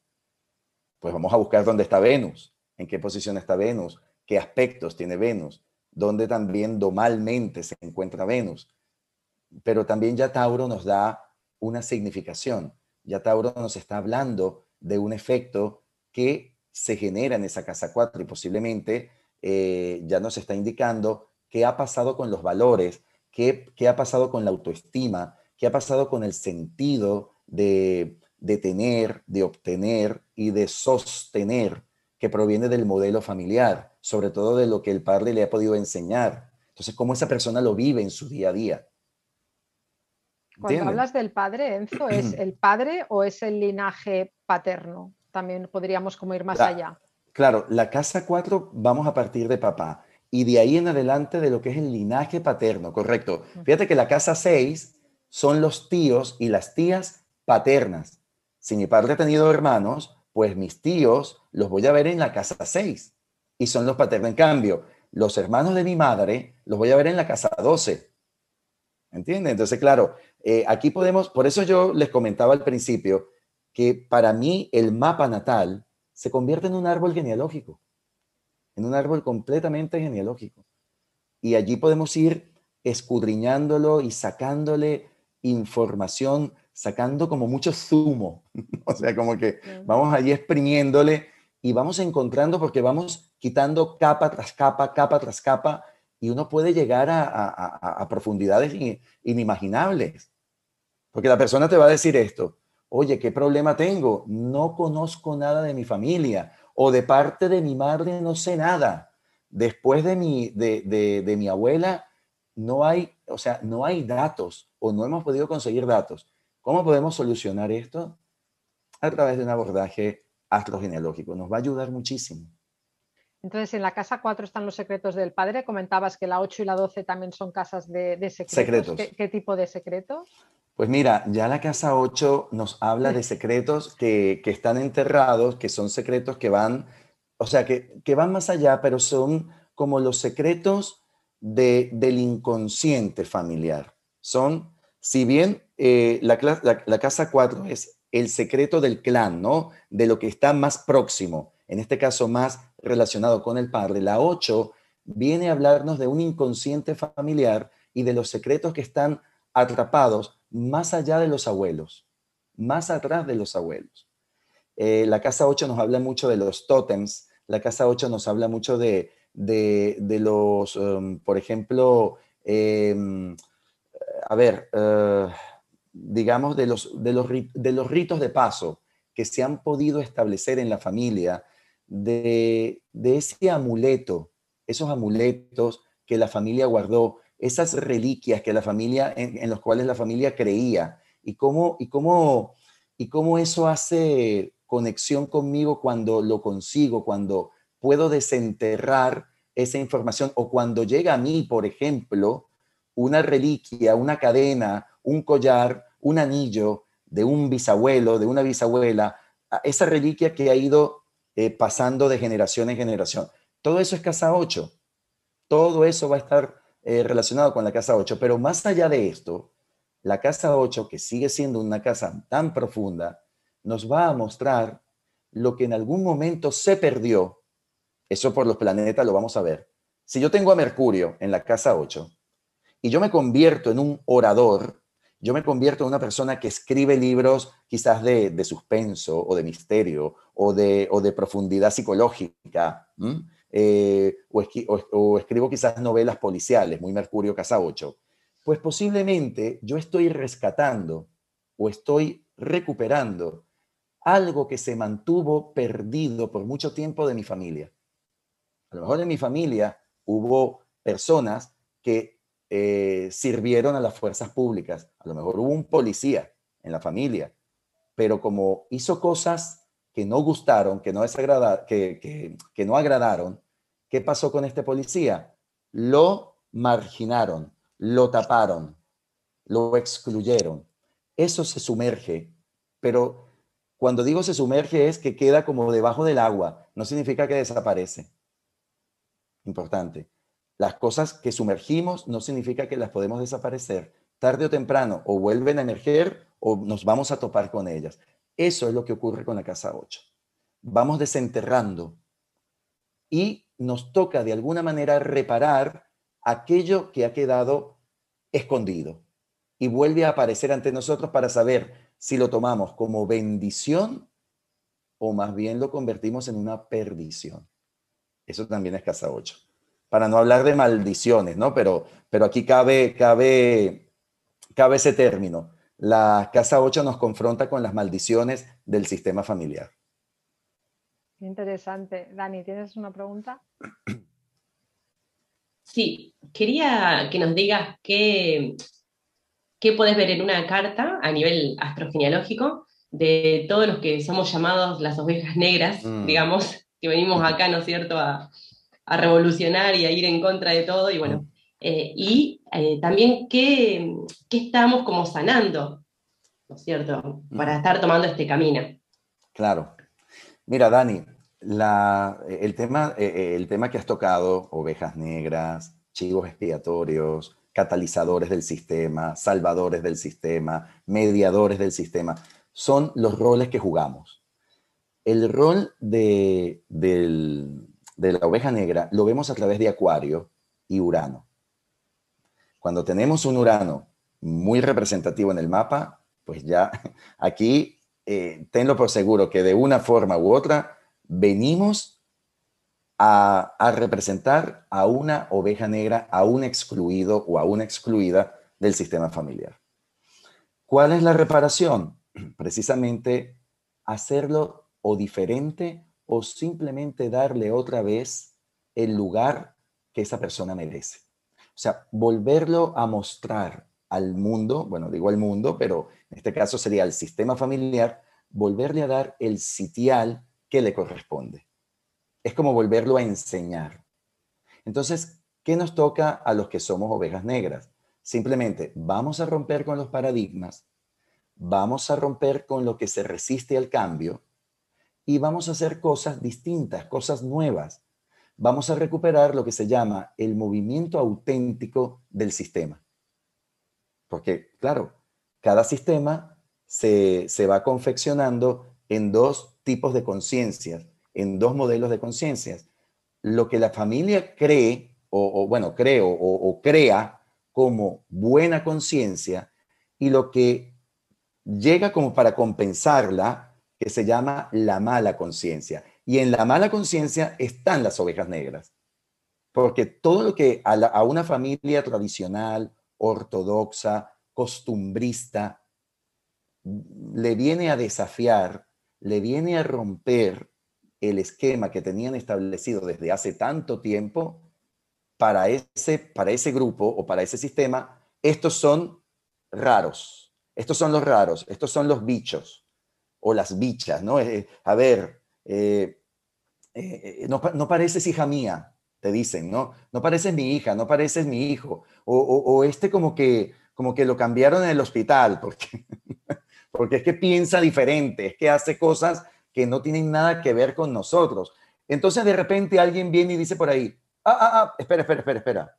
pues vamos a buscar dónde está Venus, en qué posición está Venus, qué aspectos tiene Venus, dónde también domalmente se encuentra Venus. Pero también ya Tauro nos da una significación, ya Tauro nos está hablando de un efecto que se genera en esa casa 4 y posiblemente eh, ya nos está indicando qué ha pasado con los valores, qué, ha pasado con la autoestima, qué ha pasado con el sentido de, tener, de obtener y de sostener que proviene del modelo familiar, sobre todo de lo que el padre le ha podido enseñar. Entonces, cómo esa persona lo vive en su día a día. Cuando hablas del padre, Enzo, ¿es *clears throat* el padre o es el linaje paterno. También podríamos como ir más allá. Claro, la casa 4 vamos a partir de papá y de ahí en adelante de lo que es el linaje paterno, correcto. Fíjate que la casa 6 son los tíos y las tías paternas. Si mi padre ha tenido hermanos, pues mis tíos los voy a ver en la casa 6 y son los paternos. En cambio, los hermanos de mi madre los voy a ver en la casa 12. ¿Entiendes? Entonces, claro, eh, aquí podemos, por eso yo les comentaba al principio que para mí el mapa natal se convierte en un árbol genealógico, en un árbol completamente genealógico. Y allí podemos ir escudriñándolo y sacándole información, sacando como mucho zumo, *laughs* o sea, como que vamos allí exprimiéndole y vamos encontrando porque vamos quitando capa tras capa, capa tras capa, y uno puede llegar a, profundidades inimaginables. Porque la persona te va a decir esto, oye, ¿qué problema tengo? No conozco nada de mi familia o de parte de mi madre no sé nada. Después de mi, de, de, de mi abuela no hay, o sea, no hay datos o no hemos podido conseguir datos. ¿Cómo podemos solucionar esto? A través de un abordaje astrogenealógico. Nos va a ayudar muchísimo. Entonces, en la casa 4 están los secretos del padre. Comentabas que la 8 y la 12 también son casas de, secretos. ¿Qué, ¿Qué, tipo de secretos? Pues mira, ya la casa 8 nos habla de secretos que, están enterrados, que son secretos que van, o sea, que, van más allá, pero son como los secretos de, del inconsciente familiar. Son, si bien eh, la, casa 4 es el secreto del clan, ¿no? De lo que está más próximo, en este caso más relacionado con el padre. La 8 viene a hablarnos de un inconsciente familiar y de los secretos que están atrapados más allá de los abuelos, más atrás de los abuelos. Eh, la casa 8 nos habla mucho de los tótems, la casa 8 nos habla mucho de, los, um, por ejemplo, em, a ver, eh, digamos, de los, de, los, ritos de paso que se han podido establecer en la familia, de ese amuleto, esos amuletos que la familia guardó, esas reliquias que la familia, en, en los cuales la familia creía y cómo, y cómo, y cómo eso hace conexión conmigo cuando lo consigo, cuando puedo desenterrar esa información o cuando llega a mí, por ejemplo, una reliquia, una cadena, un collar, un anillo de un bisabuelo, de una bisabuela, esa reliquia que ha ido eh, pasando de generación en generación. Todo eso es casa 8. Todo eso va a estar eh, relacionado con la casa 8, pero más allá de esto, la casa 8, que sigue siendo una casa tan profunda, nos va a mostrar lo que en algún momento se perdió. Eso por los planetas lo vamos a ver. Si yo tengo a Mercurio en la casa 8 y yo me convierto en un orador, yo me convierto en una persona que escribe libros quizás de, de suspenso o de misterio o de, o de profundidad psicológica. Eh, o, escribo quizás novelas policiales, muy Mercurio Casa 8, pues posiblemente yo estoy rescatando o estoy recuperando algo que se mantuvo perdido por mucho tiempo de mi familia. A lo mejor en mi familia hubo personas que eh, sirvieron a las fuerzas públicas, a lo mejor hubo un policía en la familia, pero como hizo cosas que no gustaron, que no, que, que, que no agradaron, ¿Qué pasó con este policía? Lo marginaron, lo taparon, lo excluyeron. Eso se sumerge, pero cuando digo se sumerge es que queda como debajo del agua, no significa que desaparece. Importante. Las cosas que sumergimos no significa que las podemos desaparecer. Tarde o temprano o vuelven a emerger o nos vamos a topar con ellas. Eso es lo que ocurre con la casa 8. Vamos desenterrando y nos toca de alguna manera reparar aquello que ha quedado escondido y vuelve a aparecer ante nosotros para saber si lo tomamos como bendición o más bien lo convertimos en una perdición. Eso también es casa 8. Para no hablar de maldiciones, ¿no? Pero, pero aquí cabe, cabe, cabe ese término. La casa 8 nos confronta con las maldiciones del sistema familiar. Interesante. Dani, ¿tienes una pregunta? Sí, quería que nos digas qué, qué puedes ver en una carta a nivel astrogenealógico de todos los que somos llamados las ovejas negras, mm. digamos, que venimos acá, ¿no es cierto?, a, revolucionar y a ir en contra de todo, y bueno, eh, y eh, también qué, qué estamos como sanando, ¿no es cierto?, para mm. estar tomando este camino. Claro. Mira, Dani, eh, el, tema, eh, eh, el tema que has tocado, ovejas negras, chivos expiatorios, catalizadores del sistema, salvadores del sistema, mediadores del sistema, son los roles que jugamos. El rol de, la oveja negra lo vemos a través de Acuario y Urano. Cuando tenemos un Urano muy representativo en el mapa, pues ya *laughs* aquí tenlo por seguro que de una forma u otra venimos a, representar a una oveja negra, a un excluido o a una excluida del sistema familiar. ¿Cuál es la reparación? *clears throat* Precisamente hacerlo o diferente o simplemente darle otra vez el lugar que esa persona merece. O sea, volverlo a mostrar al mundo, bueno, digo al mundo, pero en este caso sería al sistema familiar, volverle a dar el sitial le corresponde. Es como volverlo a enseñar. Entonces, ¿qué nos toca a los que somos ovejas negras? Simplemente vamos a romper con los paradigmas, vamos a romper con lo que se resiste al cambio y vamos a hacer cosas distintas, cosas nuevas. Vamos a recuperar lo que se llama el movimiento auténtico del sistema. Porque, claro, cada sistema se, se va confeccionando en dos tipos de conciencias, en dos modelos de conciencias. Lo que la familia cree, o, bueno, creo, o, crea como buena conciencia, y lo que llega como para compensarla, que se llama la mala conciencia. Y en la mala conciencia están las ovejas negras, porque todo lo que a, a, una familia tradicional, ortodoxa, costumbrista, le viene a desafiar le viene a romper el esquema que tenían establecido desde hace tanto tiempo para ese, para ese grupo o para ese sistema, estos son raros, estos son los raros, estos son los bichos o las bichas, ¿no? Eh, a ver, eh, eh, no, pareces hija mía, te dicen, ¿no? No pareces mi hija, no pareces mi hijo, o, este como que, como que lo cambiaron en el hospital, porque porque es que piensa diferente, es que hace cosas que no tienen nada que ver con nosotros. Entonces de repente alguien viene y dice por ahí, ah, ah, ah, espera, espera, espera, espera.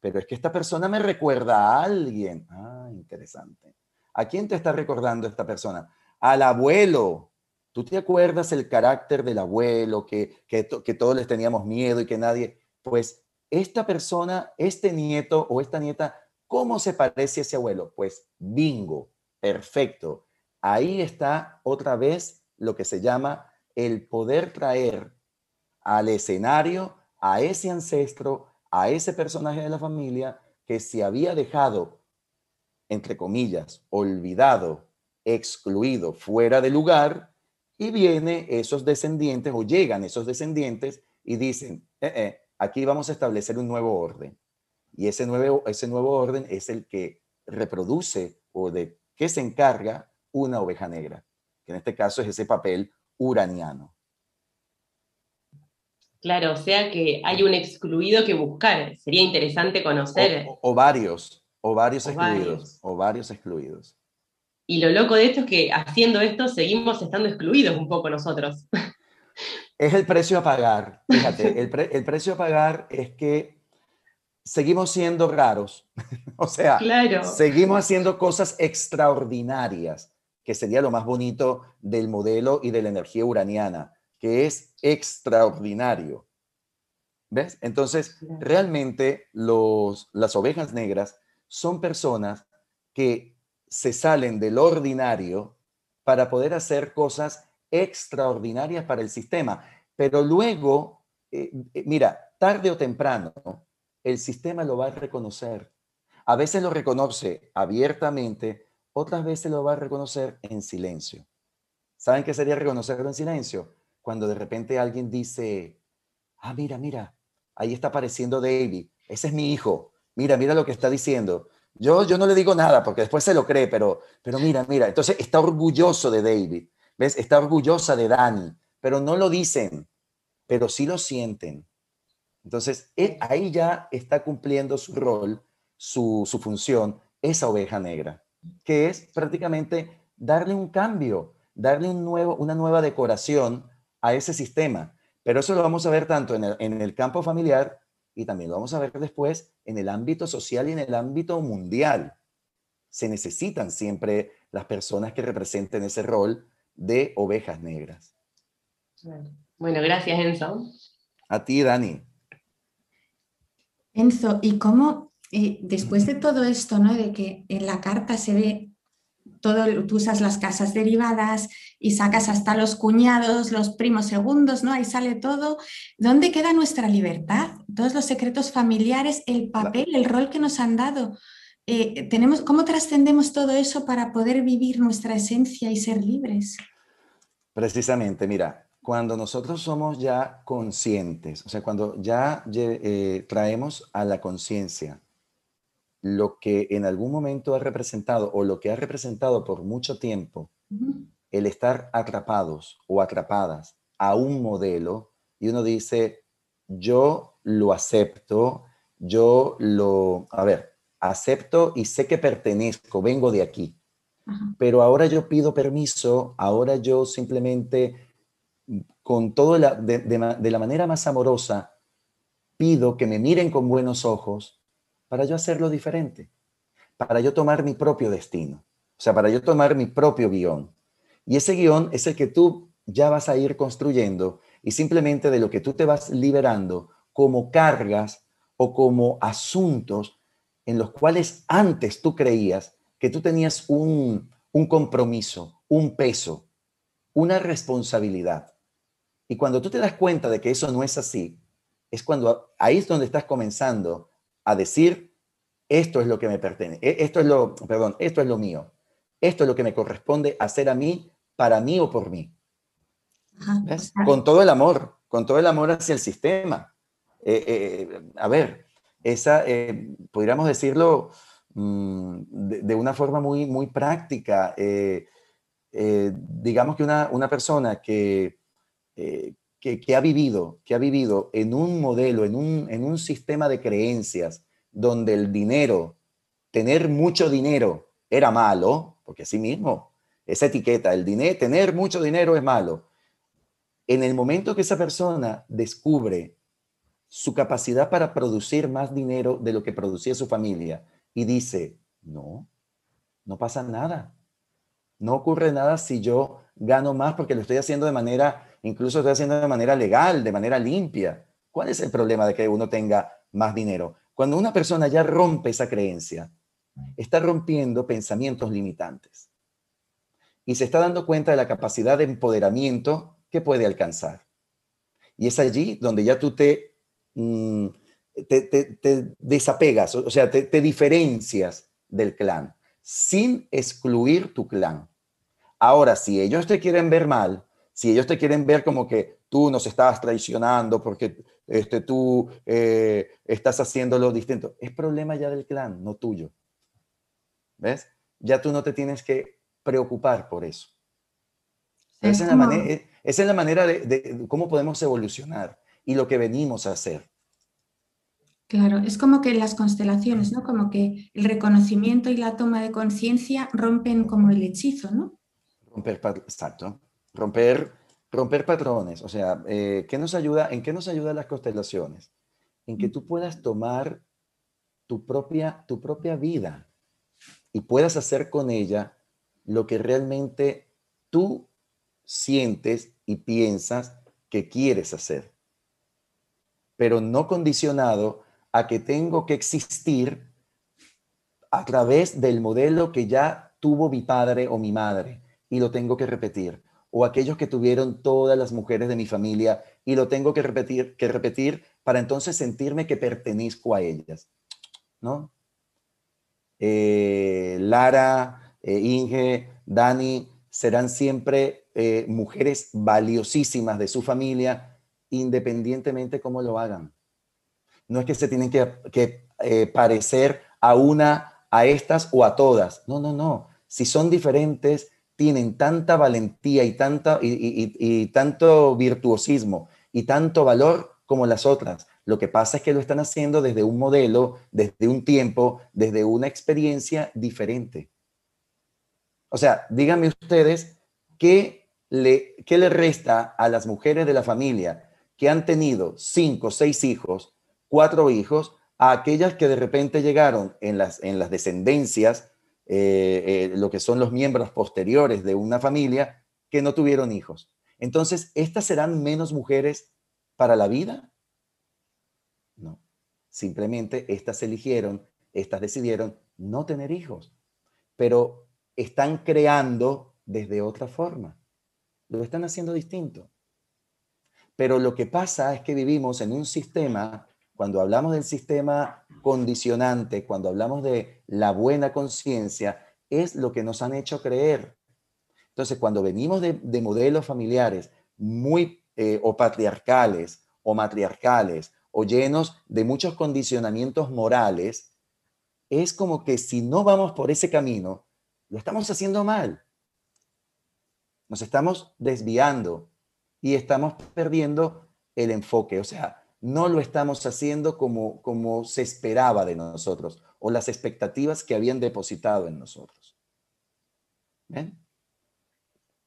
Pero es que esta persona me recuerda a alguien. Ah, interesante. ¿A quién te está recordando esta persona? Al abuelo. ¿Tú te acuerdas el carácter del abuelo, que, que, que todos les teníamos miedo y que nadie... Pues esta persona, este nieto o esta nieta, ¿cómo se parece a ese abuelo? Pues bingo, Perfecto. Ahí está otra vez lo que se llama el poder traer al escenario a ese ancestro, a ese personaje de la familia que se había dejado, entre comillas, olvidado, excluido, fuera de lugar, y vienen esos descendientes o llegan esos descendientes y dicen, eh, eh, aquí vamos a establecer un nuevo orden. Y ese nuevo, ese nuevo orden es el que reproduce o de que se encarga una oveja negra, que en este caso es ese papel uraniano. Claro, o sea que hay un excluido que buscar. Sería interesante conocer. O, varios, o varios excluidos. O varios excluidos. Y lo loco de esto es que haciendo esto seguimos estando excluidos un poco nosotros. Es el precio a pagar. Fíjate, *laughs* el precio a pagar es que seguimos siendo raros. *laughs* o sea, seguimos haciendo cosas extraordinarias, que sería lo más bonito del modelo y de la energía uraniana, que es extraordinario. ¿Ves? Entonces, realmente los, las ovejas negras son personas que se salen del ordinario para poder hacer cosas extraordinarias para el sistema. Pero luego, eh, eh, mira, tarde o temprano, el sistema lo va a reconocer. A veces lo reconoce abiertamente, otras veces lo va a reconocer en silencio. ¿Saben qué sería reconocerlo en silencio? Cuando de repente alguien dice, ah, mira, mira, ahí está apareciendo David, ese es mi hijo, mira, mira lo que está diciendo. Yo, yo no le digo nada porque después se lo cree, pero, pero mira, mira, entonces está orgulloso de David, ¿ves? Está orgullosa de Dani, pero no lo dicen, pero sí lo sienten. Entonces, eh, ahí ya está cumpliendo su rol, su, función, esa oveja negra, que es prácticamente darle un cambio, darle un nuevo, una nueva decoración a ese sistema. Pero eso lo vamos a ver tanto en el, en el, campo familiar y también lo vamos a ver después en el ámbito social y en el ámbito mundial. Se necesitan siempre las personas que representen ese rol de ovejas negras. Bueno, gracias Enzo. A ti, Dani. Enzo, ¿y cómo, eh, después de todo esto, ¿no? de que en la carta se ve todo, tú usas las casas derivadas y sacas hasta los cuñados, los primos segundos, ¿no? Ahí sale todo. ¿Dónde queda nuestra libertad? Todos los secretos familiares, el papel, el rol que nos han dado. Eh, tenemos, ¿Cómo trascendemos todo eso para poder vivir nuestra esencia y ser libres? Precisamente, mira, cuando nosotros somos ya conscientes, o sea, cuando ya eh, traemos a la conciencia lo que en algún momento ha representado o lo que ha representado por mucho tiempo, el estar atrapados o atrapadas a un modelo y uno dice, yo lo acepto, yo lo, a ver, acepto y sé que pertenezco, vengo de aquí, pero ahora yo pido permiso, ahora yo simplemente con todo la, de, la manera más amorosa, pido que me miren con buenos ojos para yo hacerlo diferente, para yo tomar mi propio destino, o sea, para yo tomar mi propio guión. Y ese guión es el que tú ya vas a ir construyendo y simplemente de lo que tú te vas liberando como cargas o como asuntos en los cuales antes tú creías que tú tenías un, un compromiso, un peso, una responsabilidad. Y cuando tú te das cuenta de que eso no es así, es cuando ahí es donde estás comenzando a decir, esto es lo que me pertenece, esto es lo, perdón, esto es lo mío, esto es lo que me corresponde hacer a mí, para mí o por mí. Ah, con todo el amor, con todo el amor hacia el sistema. Eh, eh, eh, a ver, esa, eh, podríamos decirlo mm, de, una forma muy, muy práctica. digamos que una, una persona que eh, que, ha vivido, que ha vivido en un modelo, en un, en un sistema de creencias donde el dinero, tener mucho dinero era malo, porque así mismo, esa etiqueta, el dinero, tener mucho dinero es malo. En el momento que esa persona descubre su capacidad para producir más dinero de lo que producía su familia y dice, no, no pasa nada. No ocurre nada si yo gano más porque lo estoy haciendo de manera incluso está haciendo de manera legal, de manera limpia. ¿Cuál es el problema de que uno tenga más dinero? Cuando una persona ya rompe esa creencia, está rompiendo pensamientos limitantes y se está dando cuenta de la capacidad de empoderamiento que puede alcanzar. Y es allí donde ya tú te, mm, desapegas, o sea, te, te diferencias del clan, sin excluir tu clan. Ahora, si ellos te quieren ver mal, si ellos te quieren ver como que tú nos estás traicionando porque este, tú eh, estás haciendo lo distinto, es problema ya del clan, no tuyo. ¿Ves? Ya tú no te tienes que preocupar por eso. Eh, esa, es la manera, de, cómo podemos evolucionar y lo que venimos a hacer. Claro, es como que las constelaciones, mm. ¿no? Como que el reconocimiento y la toma de conciencia rompen como el hechizo, ¿no? Romper, exacto romper, romper patrones, o sea, eh, ¿qué nos ayuda, ¿en qué nos ayudan las constelaciones? En que tú puedas tomar tu propia, tu propia vida y puedas hacer con ella lo que realmente tú sientes y piensas que quieres hacer, pero no condicionado a que tengo que existir a través del modelo que ya tuvo mi padre o mi madre y lo tengo que repetir o aquellos que tuvieron todas las mujeres de mi familia y lo tengo que repetir, que repetir para entonces sentirme que pertenezco a ellas, ¿no? Eh, Lara, eh, Inge, Dani serán siempre eh, mujeres valiosísimas de su familia, independientemente cómo lo hagan. No es que se tienen que parecer a una, a estas o a todas. No, no, no. Si son diferentes, tienen tanta valentía y, y, tanto virtuosismo y tanto valor como las otras. Lo que pasa es que lo están haciendo desde un modelo, desde un tiempo, desde una experiencia diferente. O sea, díganme ustedes qué le, qué le resta a las mujeres de la familia que han tenido cinco, seis hijos, cuatro hijos, a aquellas que de repente llegaron en las, en las descendencias eh, eh, lo que son los miembros posteriores de una familia que no tuvieron hijos. Entonces, ¿estas serán menos mujeres para la vida? No. Simplemente estas eligieron, estas decidieron no tener hijos, pero están creando desde otra forma. Lo están haciendo distinto. Pero lo que pasa es que vivimos en un sistema cuando hablamos del sistema condicionante, cuando hablamos de la buena conciencia, es lo que nos han hecho creer. Entonces, cuando venimos de, modelos familiares muy eh, o patriarcales o matriarcales o llenos de muchos condicionamientos morales, es como que si no vamos por ese camino, lo estamos haciendo mal. Nos estamos desviando y estamos perdiendo el enfoque. O sea, no lo estamos haciendo como, se esperaba de nosotros o las expectativas que habían depositado en nosotros.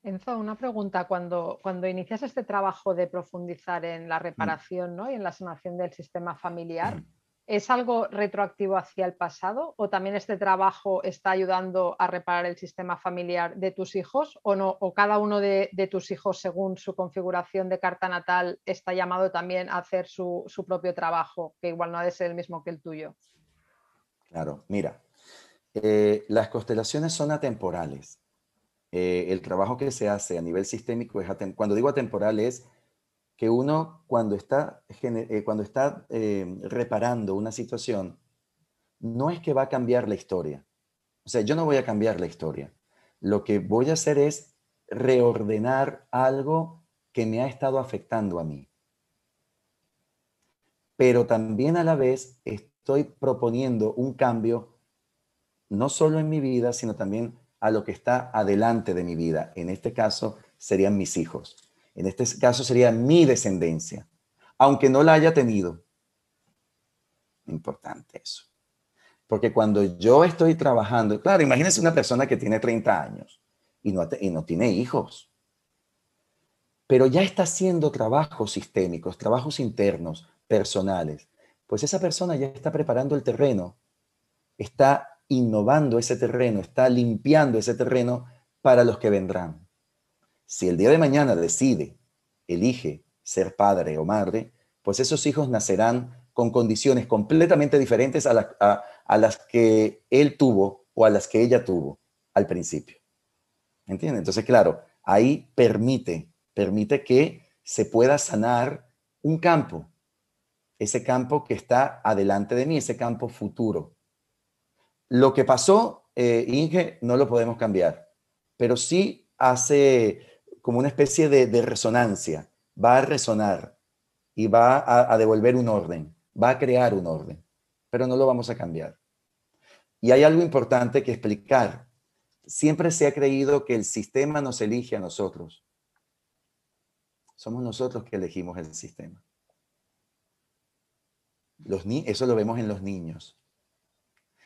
Enzo, una pregunta. Cuando, inicias este trabajo de profundizar en la reparación ¿no? y en la sanación del sistema familiar, mm. ¿Es algo retroactivo hacia el pasado o también este trabajo está ayudando a reparar el sistema familiar de tus hijos o no? ¿O cada uno de, tus hijos, según su configuración de carta natal, está llamado también a hacer su, propio trabajo, que igual no ha de ser el mismo que el tuyo? Claro, mira, eh, las constelaciones son atemporales. Eh, el trabajo que se hace a nivel sistémico es Cuando digo atemporal es que uno cuando está, eh, cuando está eh, reparando una situación, no es que va a cambiar la historia. O sea, yo no voy a cambiar la historia. Lo que voy a hacer es reordenar algo que me ha estado afectando a mí. Pero también a la vez estoy proponiendo un cambio, no solo en mi vida, sino también a lo que está adelante de mi vida. En este caso, serían mis hijos en este caso sería mi descendencia, aunque no la haya tenido. Importante eso. Porque cuando yo estoy trabajando, claro, imagínense una persona que tiene 30 años y no, y no tiene hijos, pero ya está haciendo trabajos sistémicos, trabajos internos, personales, pues esa persona ya está preparando el terreno, está innovando ese terreno, está limpiando ese terreno para los que vendrán. Si el día de mañana decide, elige ser padre o madre, pues esos hijos nacerán con condiciones completamente diferentes a, a, las que él tuvo o a las que ella tuvo al principio. ¿Entiendes? Entonces, claro, ahí permite, permite que se pueda sanar un campo, ese campo que está adelante de mí, ese campo futuro. Lo que pasó, eh, Inge, no lo podemos cambiar, pero sí hace como una especie de, resonancia, va a resonar y va a, devolver un orden, va a crear un orden, pero no lo vamos a cambiar. Y hay algo importante que explicar. Siempre se ha creído que el sistema nos elige a nosotros. Somos nosotros que elegimos el sistema. Los eso lo vemos en los niños.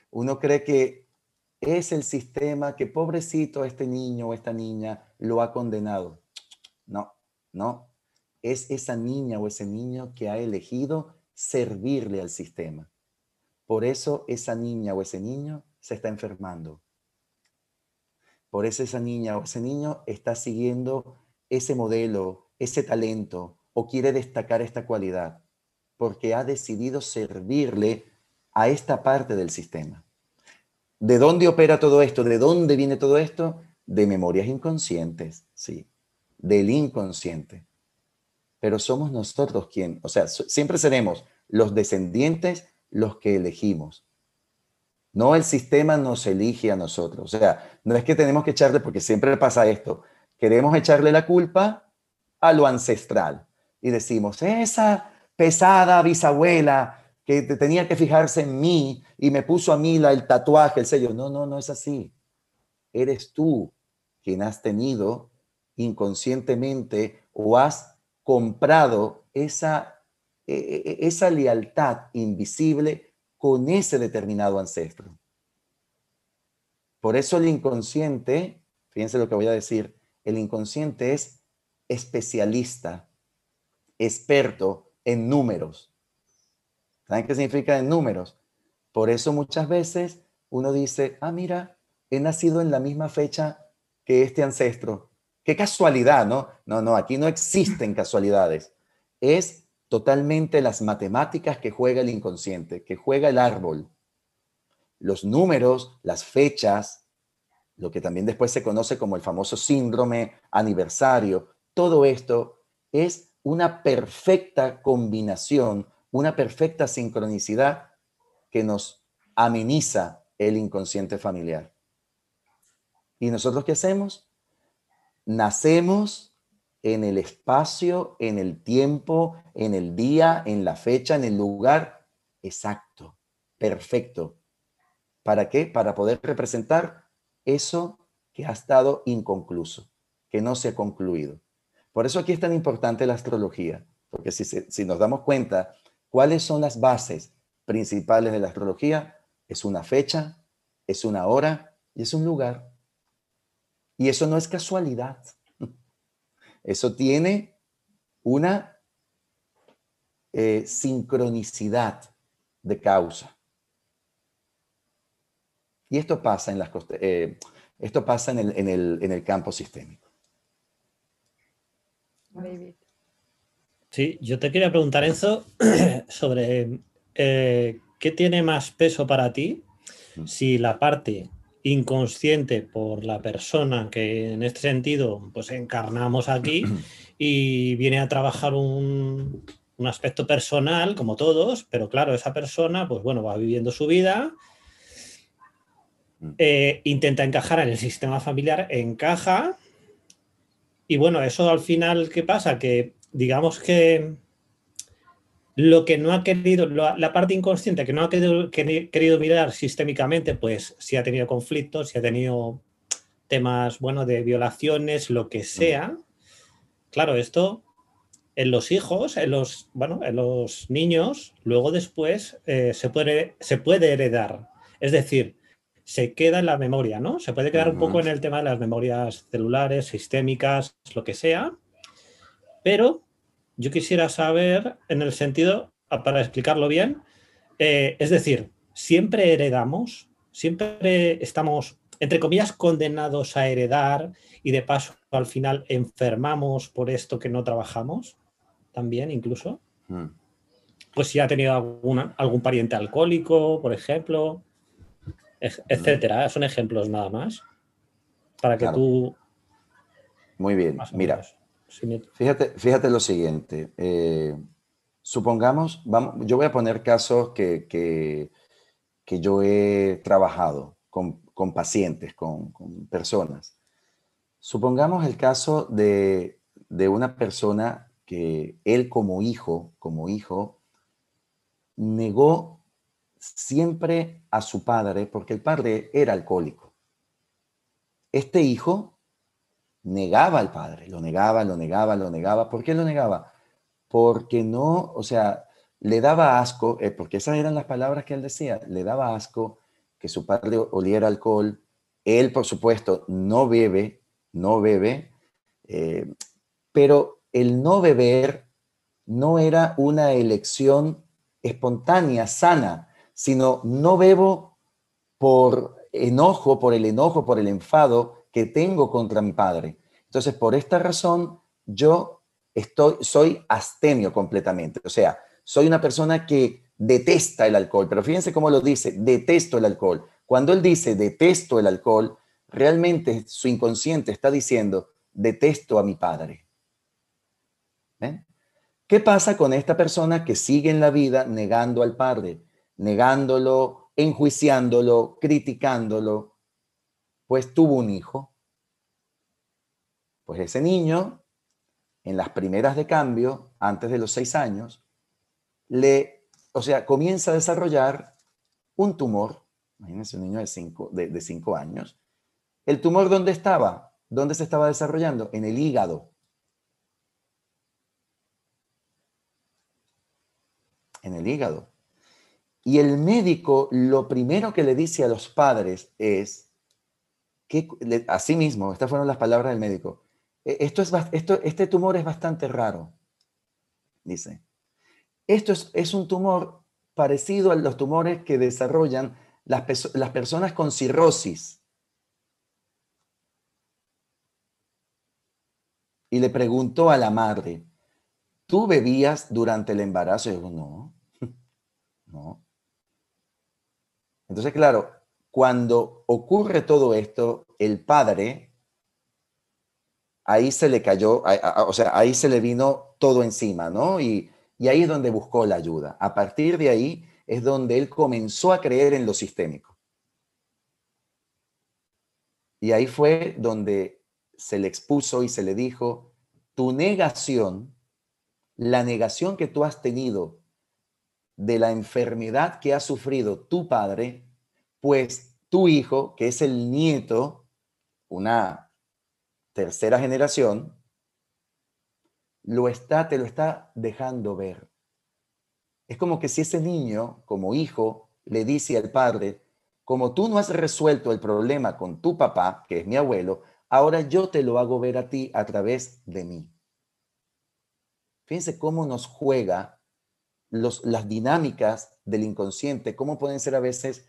Uno cree que es el sistema que pobrecito este niño o esta niña lo ha condenado. No, no. Es esa niña o ese niño que ha elegido servirle al sistema. Por eso esa niña o ese niño se está enfermando. Por eso esa niña o ese niño está siguiendo ese modelo, ese talento o quiere destacar esta cualidad, porque ha decidido servirle a esta parte del sistema. ¿De dónde opera todo esto? ¿De dónde viene todo esto? De memorias inconscientes, sí, del inconsciente. Pero somos nosotros quien, o sea, siempre seremos los descendientes los que elegimos. No el sistema nos elige a nosotros. O sea, no es que tenemos que echarle, porque siempre pasa esto, queremos echarle la culpa a lo ancestral. Y decimos, esa pesada bisabuela que tenía que fijarse en mí y me puso a mí la, el tatuaje, el sello. No, no, no es así. Eres tú quien has tenido inconscientemente o has comprado esa, e, e, e, esa lealtad invisible con ese determinado ancestro. Por eso el inconsciente, fíjense lo que voy a decir, el inconsciente es especialista, experto en números ¿Saben qué significa en números? Por eso muchas veces uno dice, ah, mira, he nacido en la misma fecha que este ancestro. Qué casualidad, ¿no? No, no, aquí no existen *laughs* casualidades. Es totalmente las matemáticas que juega el inconsciente, que juega el árbol. Los números, las fechas, lo que también después se conoce como el famoso síndrome aniversario, todo esto es una perfecta combinación una perfecta sincronicidad que nos ameniza el inconsciente familiar. ¿Y nosotros qué hacemos? Nacemos en el espacio, en el tiempo, en el día, en la fecha, en el lugar exacto, perfecto. ¿Para qué? Para poder representar eso que ha estado inconcluso, que no se ha concluido. Por eso aquí es tan importante la astrología, porque si, si nos damos cuenta ¿Cuáles son las bases principales de la astrología? Es una fecha, es una hora y es un lugar. Y eso no es casualidad. *laughs* Eso tiene una eh, sincronicidad de causa. Y esto pasa en, las, eh, esto pasa en, el, en el campo sistémico. Muy Sí, yo te quería preguntar, Enzo, *clears throat* sobre eh, qué tiene más peso para ti, mm. si la parte inconsciente por la persona que en este sentido pues encarnamos aquí *clears throat* y viene a trabajar un, aspecto personal como todos, pero claro, esa persona pues bueno, va viviendo su vida, mm. eh, intenta encajar en el sistema familiar, encaja y bueno, eso al final, ¿qué pasa? Que digamos que lo que no ha querido, la parte inconsciente que no ha querido, mirar sistémicamente, pues si ha tenido conflictos, si ha tenido temas, bueno, de violaciones, lo que mm. sea. Claro, esto en los hijos, en los, bueno, en los niños, luego después eh, se, puede, se puede heredar. Es decir, se queda en la memoria, ¿no? Se puede quedar un poco en el tema de las memorias celulares, sistémicas, lo que sea, pero yo quisiera saber, en el sentido, ah, para explicarlo bien, eh, es decir, siempre heredamos, siempre estamos, entre comillas, condenados a heredar y de paso al final enfermamos por esto que no trabajamos, también incluso. Hmm. Pues si ha tenido algún pariente alcohólico, por ejemplo, hmm. etcétera. Son ejemplos nada más. Para que tú. Muy bien, mira. Fíjate, fíjate lo siguiente. Eh, supongamos, yo voy a poner casos que, yo he trabajado con, pacientes, con, personas. Supongamos el caso de, de una persona que él como hijo, como hijo, negó siempre a su padre porque el padre era alcohólico. Este hijo negaba al Padre, lo negaba, lo negaba, lo negaba. ¿Por qué lo negaba? Porque no, o sea, le daba asco, eh, porque esas eran las palabras que él decía, le daba asco que su padre oliera alcohol. Él, por supuesto, no bebe, no bebe, eh, pero el no beber no era una elección espontánea, sana, sino no bebo por enojo, por el enojo, por el enfado, que tengo contra mi padre. Entonces, por esta razón, yo estoy, soy astemio completamente. O sea, soy una persona que detesta el alcohol, pero fíjense cómo lo dice, detesto el alcohol. Cuando él dice detesto el alcohol, realmente su inconsciente está diciendo, detesto a mi padre. ¿Qué pasa con esta persona que sigue en la vida negando al padre, negándolo, enjuiciándolo, criticándolo? pues tuvo un hijo, pues ese niño, en las primeras de cambio, antes de los seis años, le, o sea, comienza a desarrollar un tumor, imagínense un niño de de, de cinco años, el tumor dónde estaba, dónde se estaba desarrollando, en el hígado. En el hígado. Y el médico lo primero que le dice a los padres es, así mismo, estas fueron las palabras del médico. E, esto es, esto, este tumor es bastante raro, dice. Esto es, un tumor parecido a los tumores que desarrollan las, personas con cirrosis. Y le preguntó a la madre, ¿tú bebías durante el embarazo? Y dijo, no, *laughs* no. Entonces, claro, cuando ocurre todo esto, el padre, ahí se le cayó, o sea, ahí se le vino todo encima, ¿no? Y, y ahí es donde buscó la ayuda. A partir de ahí es donde él comenzó a creer en lo sistémico. Y ahí fue donde se le expuso y se le dijo, tu negación, la negación que tú has tenido de la enfermedad que ha sufrido tu padre, pues tu hijo, que es el nieto, una tercera generación, lo está, te lo está dejando ver. Es como que si ese niño, como hijo, le dice al padre, como tú no has resuelto el problema con tu papá, que es mi abuelo, ahora yo te lo hago ver a ti a través de mí. Fíjense cómo nos juega las dinámicas del inconsciente, cómo pueden ser a veces,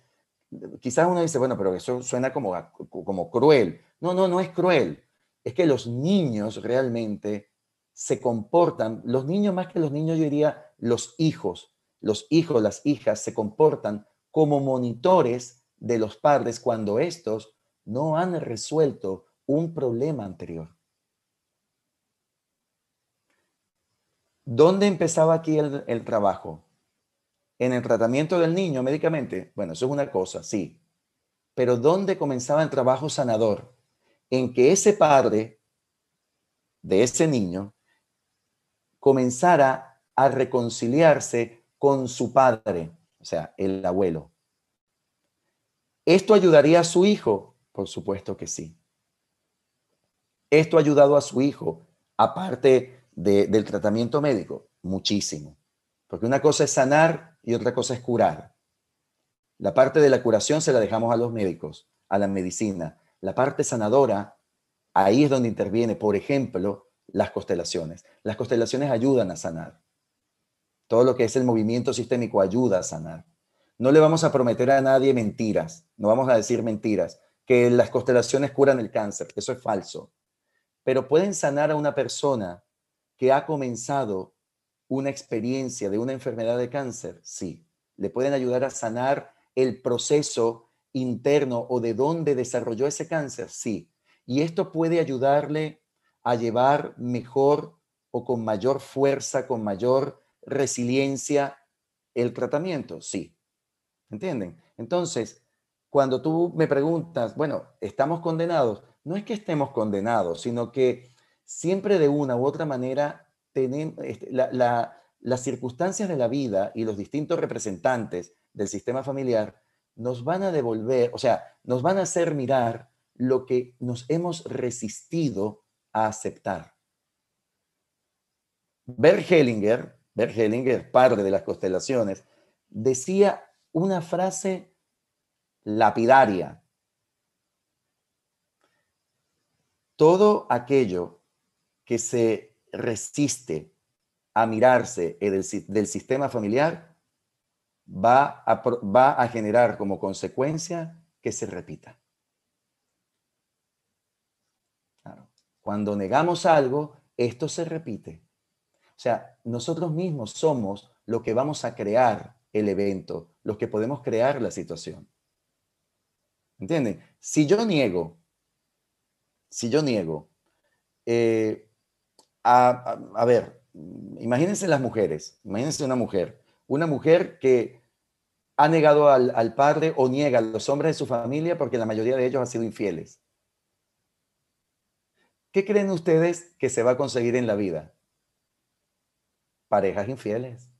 quizás uno dice, bueno, pero eso suena como, como cruel, no, no, no es cruel. Es que los niños realmente se comportan, los niños más que los niños, yo diría, los hijos, los hijos, las hijas se comportan como monitores de los padres cuando estos no han resuelto un problema anterior. ¿Dónde empezaba aquí el, trabajo? ¿En el tratamiento del niño médicamente? Bueno, eso es una cosa, sí. Pero ¿dónde comenzaba el trabajo sanador? en que ese padre de ese niño comenzara a reconciliarse con su padre, o sea, el abuelo. ¿Esto ayudaría a su hijo? Por supuesto que sí. ¿Esto ha ayudado a su hijo, aparte del tratamiento médico? Muchísimo. Porque una cosa es sanar y otra cosa es curar. La parte de la curación se la dejamos a los médicos, a la medicina, la parte sanadora, ahí es donde interviene, por ejemplo, las constelaciones. Las constelaciones ayudan a sanar. Todo lo que es el movimiento sistémico ayuda a sanar. No le vamos a prometer a nadie mentiras, no vamos a decir mentiras, que las constelaciones curan el cáncer, eso es falso. Pero pueden sanar a una persona que ha comenzado una experiencia de una enfermedad de cáncer, sí. Le pueden ayudar a sanar el proceso interno o de dónde desarrolló ese cáncer? Sí. Y esto puede ayudarle a llevar mejor o con mayor fuerza, con mayor resiliencia el tratamiento, sí. ¿Entienden? Entonces, cuando tú me preguntas, bueno, ¿estamos condenados? No es que estemos condenados, sino que siempre de una u otra manera tenemos, este, las circunstancias de la vida y los distintos representantes del sistema familiar nos van a devolver, o sea, nos van a hacer mirar lo que nos hemos resistido a aceptar. Bert Hellinger, Bert Hellinger, padre de las constelaciones, decía una frase lapidaria. Todo aquello que se resiste a mirarse del, del sistema familiar va a, va a generar como consecuencia que se repita. Cuando negamos algo, esto se repite. O sea, nosotros mismos somos lo que vamos a crear el evento, los que podemos crear la situación. ¿Entienden? Si yo niego, si yo niego, eh, a, ver, imagínense las mujeres, imagínense una mujer una mujer que ha negado al, padre o niega a los hombres de su familia porque la mayoría de ellos han sido infieles. ¿Qué creen ustedes que se va a conseguir en la vida? Parejas infieles.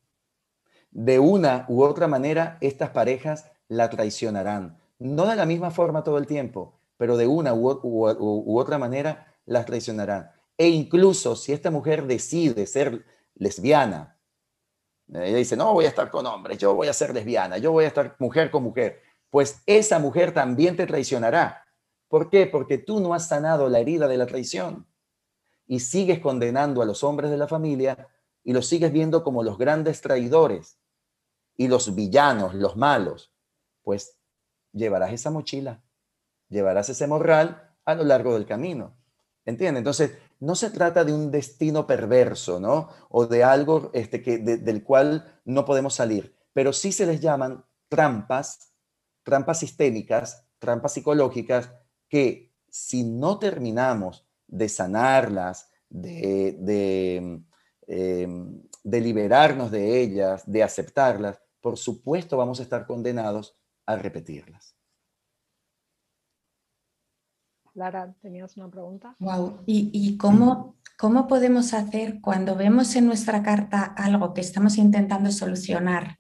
De una u otra manera, estas parejas la traicionarán. No de la misma forma todo el tiempo, pero de una u otra manera las traicionarán. E incluso si esta mujer decide ser lesbiana eh, ella dice, no voy a estar con hombres, yo voy a ser lesbiana, yo voy a estar mujer con mujer. Pues esa mujer también te traicionará. ¿Por qué? Porque tú no has sanado la herida de la traición y sigues condenando a los hombres de la familia y los sigues viendo como los grandes traidores y los villanos, los malos. Pues llevarás esa mochila, llevarás ese morral a lo largo del camino. ¿Entiendes? Entonces, no se trata de un destino perverso, ¿no? O de algo este, que, del cual no podemos salir, pero sí se les llaman trampas, trampas sistémicas, trampas psicológicas, que si no terminamos de sanarlas, de em, liberarnos de ellas, de aceptarlas, por supuesto vamos a estar condenados a repetirlas. Lara, tenías una pregunta. Wow. ¿Y, cómo, cómo podemos hacer cuando vemos en nuestra carta algo que estamos intentando solucionar,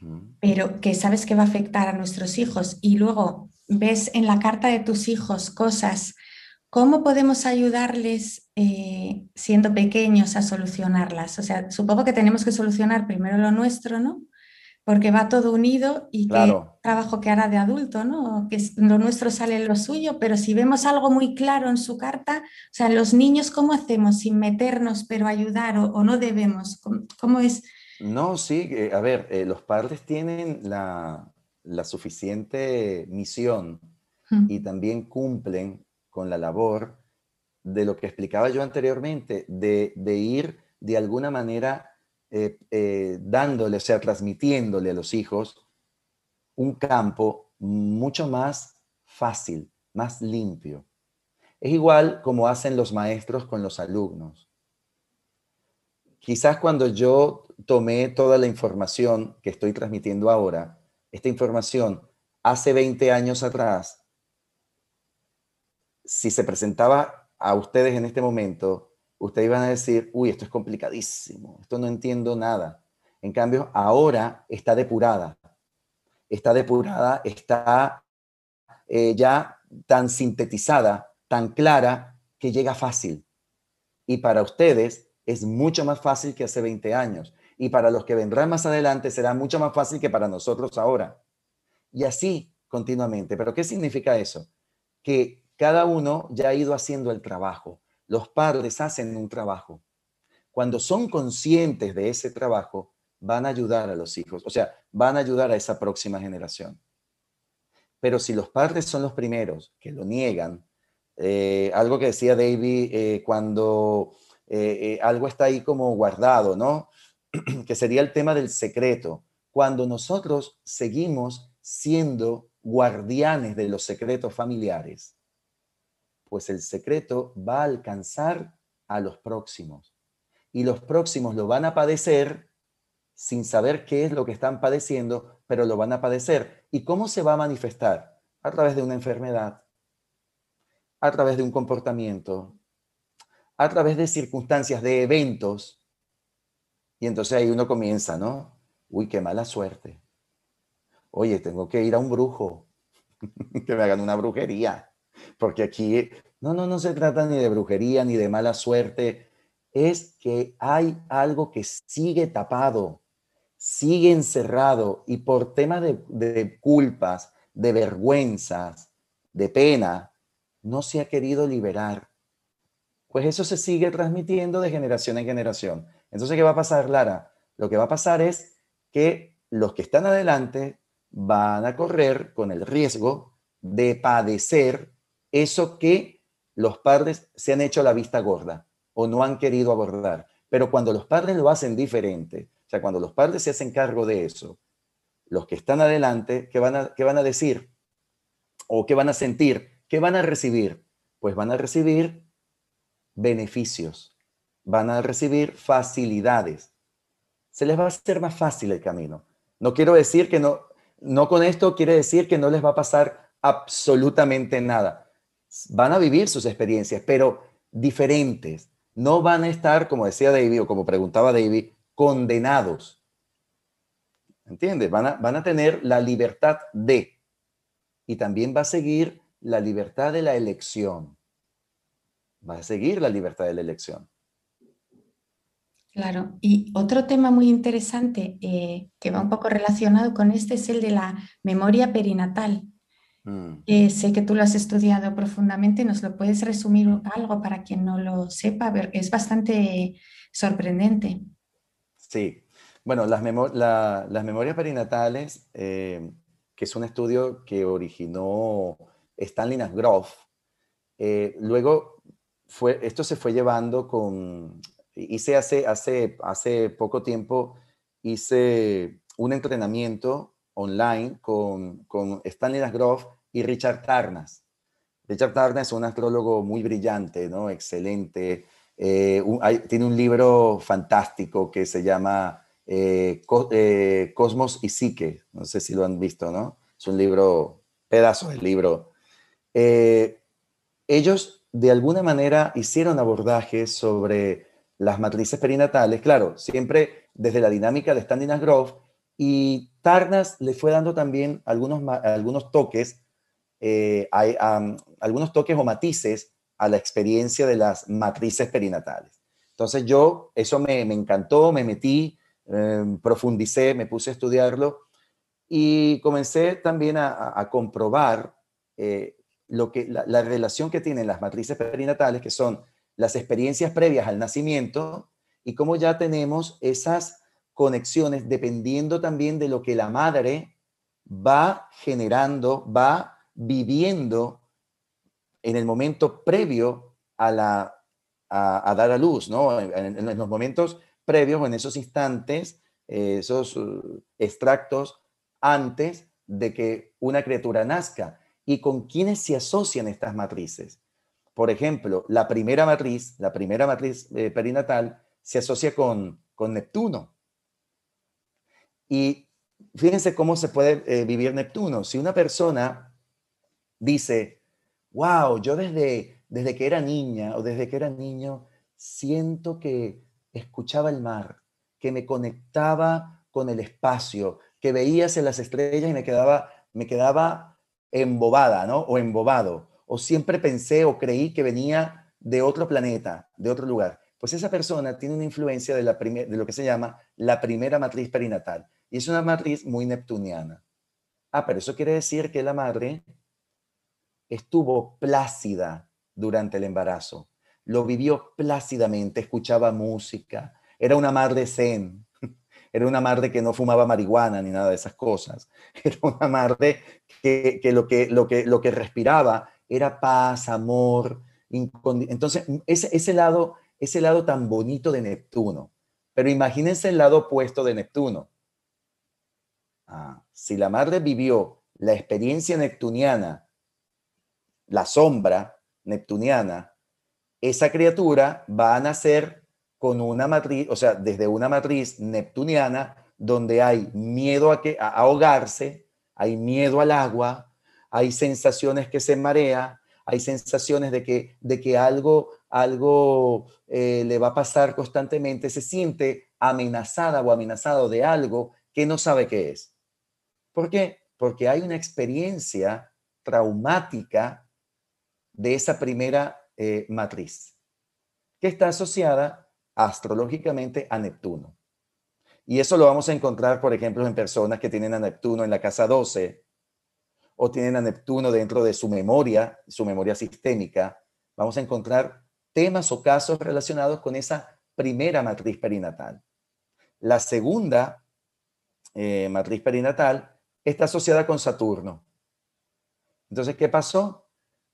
mm. pero que sabes que va a afectar a nuestros hijos y luego ves en la carta de tus hijos cosas, ¿cómo podemos ayudarles eh, siendo pequeños a solucionarlas? O sea, supongo que tenemos que solucionar primero lo nuestro, ¿no? porque va todo unido y claro. trabajo que hará de adulto, ¿no? Que lo nuestro sale en lo suyo, pero si vemos algo muy claro en su carta, o sea, los niños, ¿cómo hacemos sin meternos, pero ayudar o, no debemos? ¿Cómo, es? No, sí, eh, a ver, eh, los padres tienen la, la suficiente misión y también cumplen con la labor de lo que explicaba yo anteriormente, de, de ir de alguna manera eh, eh, dándole, o sea, transmitiéndole a los hijos un campo mucho más fácil, más limpio. Es igual como hacen los maestros con los alumnos. Quizás cuando yo tomé toda la información que estoy transmitiendo ahora, esta información hace 20 años atrás, si se presentaba a ustedes en este momento, ustedes iban a decir, uy, esto es complicadísimo, esto no entiendo nada. En cambio, ahora está depurada, está depurada, está eh, ya tan sintetizada, tan clara, que llega fácil. Y para ustedes es mucho más fácil que hace 20 años. Y para los que vendrán más adelante será mucho más fácil que para nosotros ahora. Y así continuamente. Pero ¿qué significa eso? Que cada uno ya ha ido haciendo el trabajo los padres hacen un trabajo. Cuando son conscientes de ese trabajo, van a ayudar a los hijos, o sea, van a ayudar a esa próxima generación. Pero si los padres son los primeros que lo niegan, eh, algo que decía David eh, cuando eh, algo está ahí como guardado, ¿no? *clears throat* que sería el tema del secreto. Cuando nosotros seguimos siendo guardianes de los secretos familiares, pues el secreto va a alcanzar a los próximos. Y los próximos lo van a padecer sin saber qué es lo que están padeciendo, pero lo van a padecer. ¿Y cómo se va a manifestar? A través de una enfermedad, a través de un comportamiento, a través de circunstancias, de eventos. Y entonces ahí uno comienza, ¿no? Uy, qué mala suerte. Oye, tengo que ir a un brujo, *laughs* que me hagan una brujería. Porque aquí, no, no, no se trata ni de brujería ni de mala suerte, es que hay algo que sigue tapado, sigue encerrado y por temas de, de culpas, de vergüenzas, de pena, no se ha querido liberar. Pues eso se sigue transmitiendo de generación en generación. Entonces, ¿qué va a pasar, Lara? Lo que va a pasar es que los que están adelante van a correr con el riesgo de padecer eso que los padres se han hecho la vista gorda o no han querido abordar. Pero cuando los padres lo hacen diferente, o sea, cuando los padres se hacen cargo de eso, los que están adelante, ¿qué van a, decir? ¿O qué van a sentir? ¿Qué van a recibir? Pues van a recibir beneficios, van a recibir facilidades. Se les va a hacer más fácil el camino. No quiero decir que no, no con esto quiere decir que no les va a pasar absolutamente nada, van a vivir sus experiencias, pero diferentes. No van a estar, como decía David o como preguntaba David, condenados. ¿Entiendes? Van a, tener la libertad de. Y también va a seguir la libertad de la elección. Va a seguir la libertad de la elección. Claro, y otro tema muy interesante eh, que va un poco relacionado con este es el de la memoria perinatal. Mm. sé que tú lo has estudiado profundamente, ¿nos lo puedes resumir algo para quien no lo sepa? ver, es bastante sorprendente. Sí, bueno, las, las memorias perinatales, eh, que es un estudio que originó Stanley Nasgrove, eh, luego fue, esto se fue llevando con, hice hace, hace, hace poco tiempo, hice un entrenamiento online con, con Stanley Nasgrove y Richard Tarnas. Richard Tarnas es un astrólogo muy brillante, ¿no? Excelente. Eh, tiene un libro fantástico que se llama eh, eh, Cosmos y Psique. No sé si lo han visto, ¿no? Es un libro, pedazo de libro. ellos, de alguna manera, hicieron abordajes sobre las matrices perinatales, claro, siempre desde la dinámica de Standing Grove, y Tarnas le fue dando también algunos, algunos toques eh, hay algunos toques o matices a la experiencia de las matrices perinatales. Entonces yo, eso me, me encantó, me metí, em, profundicé, me puse a estudiarlo y comencé también a, comprobar eh, lo que, la, la, relación que tienen las matrices perinatales, que son las experiencias previas al nacimiento, y cómo ya tenemos esas conexiones dependiendo también de lo que la madre va generando, va viviendo en el momento previo a, la, a, dar a luz, ¿no? En, los momentos previos, en esos instantes, eh, esos uh, extractos antes de que una criatura nazca y con quiénes se asocian estas matrices. Por ejemplo, la primera matriz, la primera matriz eh, perinatal, se asocia con, con, Neptuno. Y fíjense cómo se puede eh, vivir Neptuno. Si una persona dice, wow, yo desde, desde que era niña o desde que era niño, siento que escuchaba el mar, que me conectaba con el espacio, que veía hacia las estrellas y me quedaba, me quedaba embobada, ¿no? O embobado. O siempre pensé o creí que venía de otro planeta, de otro lugar. Pues esa persona tiene una influencia de, la de lo que se llama la primera matriz perinatal. Y es una matriz muy neptuniana. Ah, pero eso quiere decir que la madre estuvo plácida durante el embarazo. Lo vivió plácidamente, escuchaba música, era una madre zen, *laughs* era una madre que no fumaba marihuana ni nada de esas cosas, *laughs* era una madre que, que, lo, que, lo, que lo que respiraba era paz, amor. Entonces, ese, ese, lado, ese lado tan bonito de Neptuno, pero imagínense el lado opuesto de Neptuno. Ah, si la madre vivió la experiencia neptuniana la sombra neptuniana, esa criatura va a nacer con una matriz, o sea, desde una matriz neptuniana donde hay miedo a, que, ahogarse, hay miedo al agua, hay sensaciones que se marea, hay sensaciones de que, de que algo, algo eh, le va a pasar constantemente, se siente amenazada o amenazado de algo que no sabe qué es. ¿Por qué? Porque hay una experiencia traumática de esa primera eh, matriz, que está asociada astrológicamente a Neptuno. Y eso lo vamos a encontrar, por ejemplo, en personas que tienen a Neptuno en la casa 12 o tienen a Neptuno dentro de su memoria, su memoria sistémica. Vamos a encontrar temas o casos relacionados con esa primera matriz perinatal. La segunda eh, matriz perinatal está asociada con Saturno. Entonces, ¿qué pasó?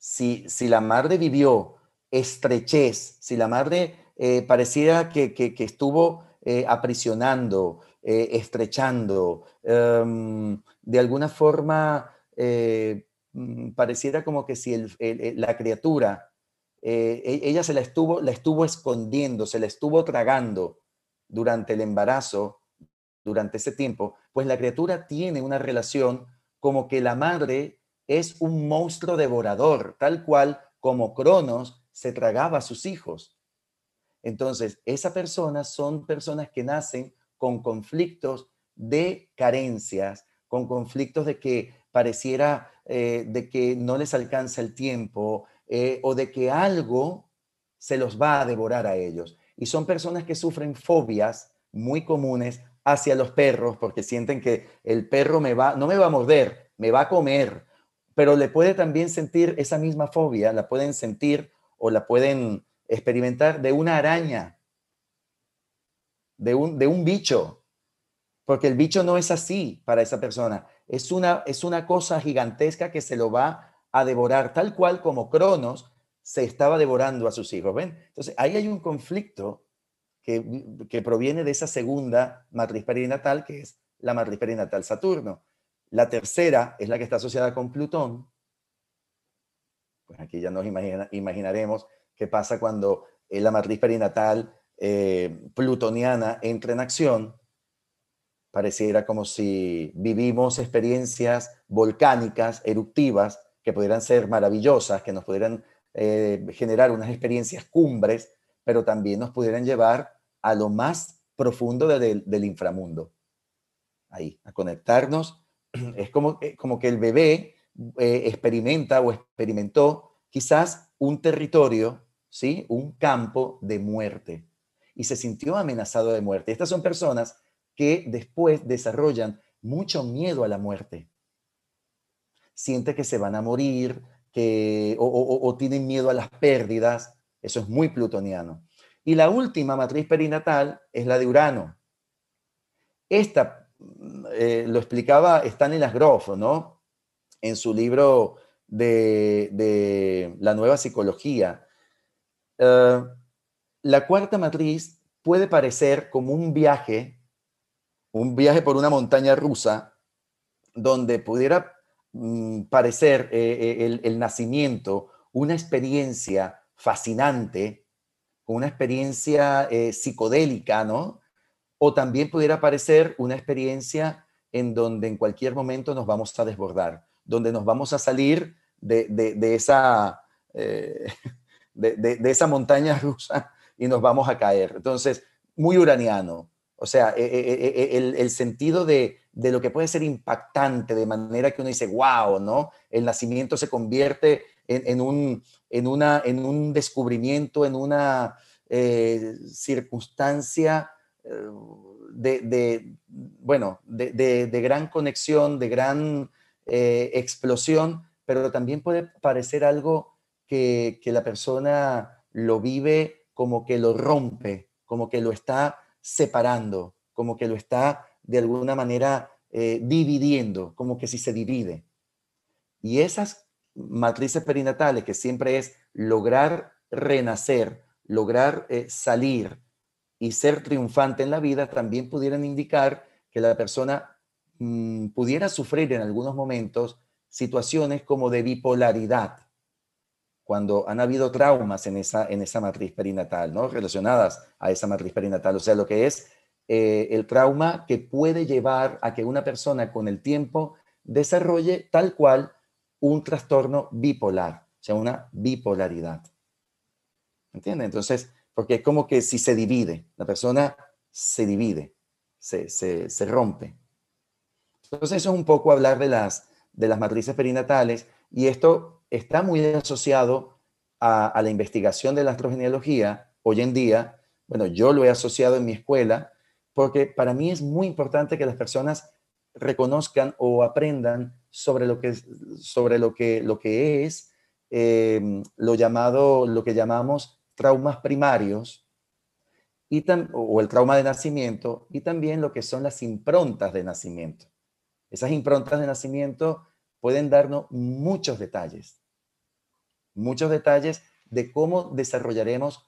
si, la madre vivió estrechez, si la madre eh, pareciera que, estuvo eh, aprisionando, eh, estrechando, em, de alguna forma mm, pareciera como que si la criatura, e, ella se la estuvo, la estuvo escondiendo, se la estuvo tragando durante el embarazo, durante ese tiempo, pues la criatura tiene una relación como que la madre es un monstruo devorador, tal cual como Cronos se tragaba a sus hijos. Entonces, esas personas son personas que nacen con conflictos de carencias, con conflictos de que pareciera eh, de que no les alcanza el tiempo eh, o de que algo se los va a devorar a ellos. Y son personas que sufren fobias muy comunes hacia los perros porque sienten que el perro me va, no me va a morder, me va a comer, pero le puede también sentir esa misma fobia, la pueden sentir o la pueden experimentar de una araña, de un, de un bicho, porque el bicho no es así para esa persona, es una, es una cosa gigantesca que se lo va a devorar, tal cual como Cronos se estaba devorando a sus hijos, ¿ven? Entonces, ahí hay un conflicto que, que proviene de esa segunda matriz perinatal, que es la matriz perinatal Saturno. La tercera es la que está asociada con Plutón. Pues aquí ya nos imaginaremos qué pasa cuando eh, la matriz perinatal eh, plutoniana entra en acción. Pareciera como si vivimos experiencias volcánicas, eruptivas, que pudieran ser maravillosas, que nos pudieran eh, generar unas experiencias cumbres, pero también nos pudieran llevar a lo más profundo del inframundo. Ahí, a conectarnos *clears throat* es como, eh, como que el bebé eh, experimenta o experimentó quizás un territorio, ¿sí? un campo de muerte y se sintió amenazado de muerte. Estas son personas que después desarrollan mucho miedo a la muerte. Siente que se van a morir, que, o, o tienen miedo a las pérdidas. Eso es muy plutoniano. Y la última matriz perinatal es la de Urano. Esta eh, lo explicaba Stanley grof ¿no? En su libro de, la nueva psicología. Eh, la cuarta matriz puede parecer como un viaje, un viaje por una montaña rusa, donde pudiera mm, parecer eh, el, nacimiento una experiencia fascinante, una experiencia psicodélica, ¿no? O también pudiera parecer una experiencia en donde en cualquier momento nos vamos a desbordar, donde nos vamos a salir de, esa, eh, *laughs* de, esa montaña rusa y nos vamos a caer. Entonces, muy uraniano. O sea, e, e, e, el, sentido de, lo que puede ser impactante, de manera que uno dice, wow, ¿no? El nacimiento se convierte en, un, en, una, en un descubrimiento, en una eh, circunstancia de, bueno, de, gran conexión, de gran eh, explosión, pero también puede parecer algo que, la persona lo vive como que lo rompe, como que lo está separando, como que lo está de alguna manera eh, dividiendo, como que si se divide. Y esas matrices perinatales, que siempre es lograr renacer, lograr eh, salir, y ser triunfante en la vida también pudieran indicar que la persona mm, pudiera sufrir en algunos momentos situaciones como de bipolaridad, cuando han habido traumas en esa, en esa matriz perinatal, ¿no? Relacionadas a esa matriz perinatal, o sea, lo que es eh, el trauma que puede llevar a que una persona con el tiempo desarrolle tal cual un trastorno bipolar, o sea, una bipolaridad. ¿Entienden? Entonces, porque es como que si se divide, la persona se divide, se, se, rompe. Entonces eso es un poco hablar de las, de las matrices perinatales y esto está muy asociado a, la investigación de la astrogenealogía hoy en día. Bueno, yo lo he asociado en mi escuela porque para mí es muy importante que las personas reconozcan o aprendan sobre lo que, sobre lo que, lo que es eh, lo llamado, lo que llamamos traumas primarios y o el trauma de nacimiento y también lo que son las improntas de nacimiento. Esas improntas de nacimiento pueden darnos muchos detalles, muchos detalles de cómo desarrollaremos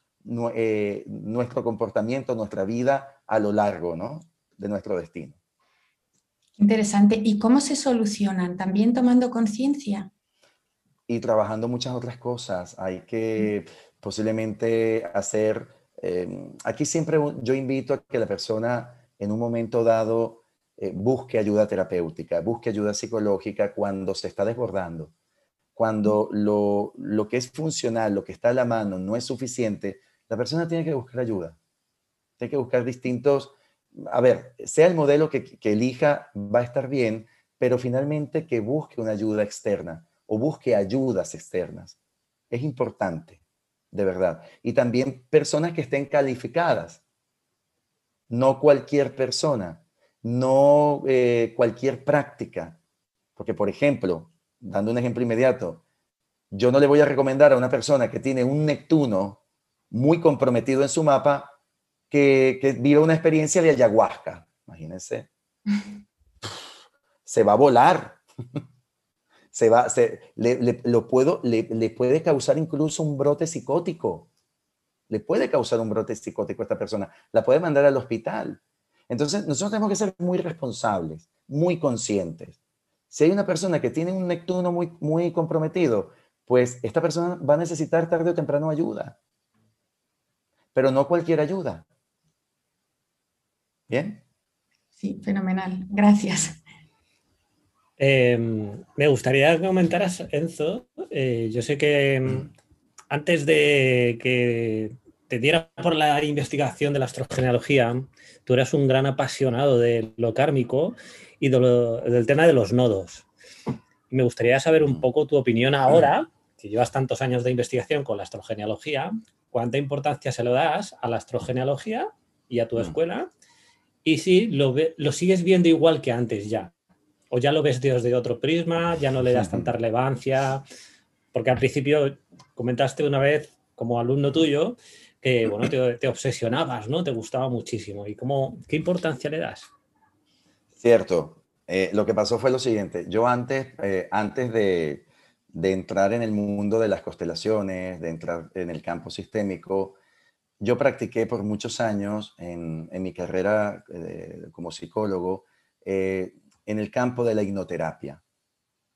eh, nuestro comportamiento, nuestra vida a lo largo de nuestro destino. Interesante. ¿Y cómo se solucionan? ¿También tomando conciencia? Y trabajando muchas otras cosas. Hay que mm posiblemente hacer, eh, aquí siempre yo invito a que la persona en un momento dado eh, busque ayuda terapéutica, busque ayuda psicológica cuando se está desbordando, cuando lo, que es funcional, lo que está a la mano no es suficiente, la persona tiene que buscar ayuda, tiene que buscar distintos, a ver, sea el modelo que elija, va a estar bien, pero finalmente que busque una ayuda externa o busque ayudas externas. Es importante de verdad. Y también personas que estén calificadas, no cualquier persona, no eh, cualquier práctica. Porque, por ejemplo, dando un ejemplo inmediato, yo no le voy a recomendar a una persona que tiene un Neptuno muy comprometido en su mapa que, que viva una experiencia de ayahuasca. Imagínense. *laughs* Se va a volar se va, se, le, lo puedo, le, puede causar incluso un brote psicótico. Le puede causar un brote psicótico a esta persona. La puede mandar al hospital. Entonces, nosotros tenemos que ser muy responsables, muy conscientes. Si hay una persona que tiene un Neptuno muy, muy comprometido, pues esta persona va a necesitar tarde o temprano ayuda. Pero no cualquier ayuda. ¿Bien? Sí, fenomenal. Gracias. Em, me gustaría que comentaras, Enzo, eh, yo sé que em, mm. antes de que te diera por la investigación de la astrogenealogía, tú eras un gran apasionado de lo kármico y del tema de los nodos. me gustaría saber un poco tu opinión ahora, que llevas tantos años de investigación con la astrogenealogía, cuánta importancia se lo das a la astrogenealogía y a tu mm. escuela, y si lo sigues viendo igual que antes ya, o ya lo ves desde otro prisma, ya no le das tanta relevancia, porque al principio comentaste una vez como alumno tuyo que bueno, te, obsesionabas, ¿no? Te gustaba muchísimo. ¿Y cómo, qué importancia le das? Cierto. Eh, lo que pasó fue lo siguiente. Yo antes, eh, antes de, de entrar en el mundo de las constelaciones, de entrar en el campo sistémico, yo practiqué por muchos años en, en mi carrera eh, como psicólogo en el campo de la hipnoterapia.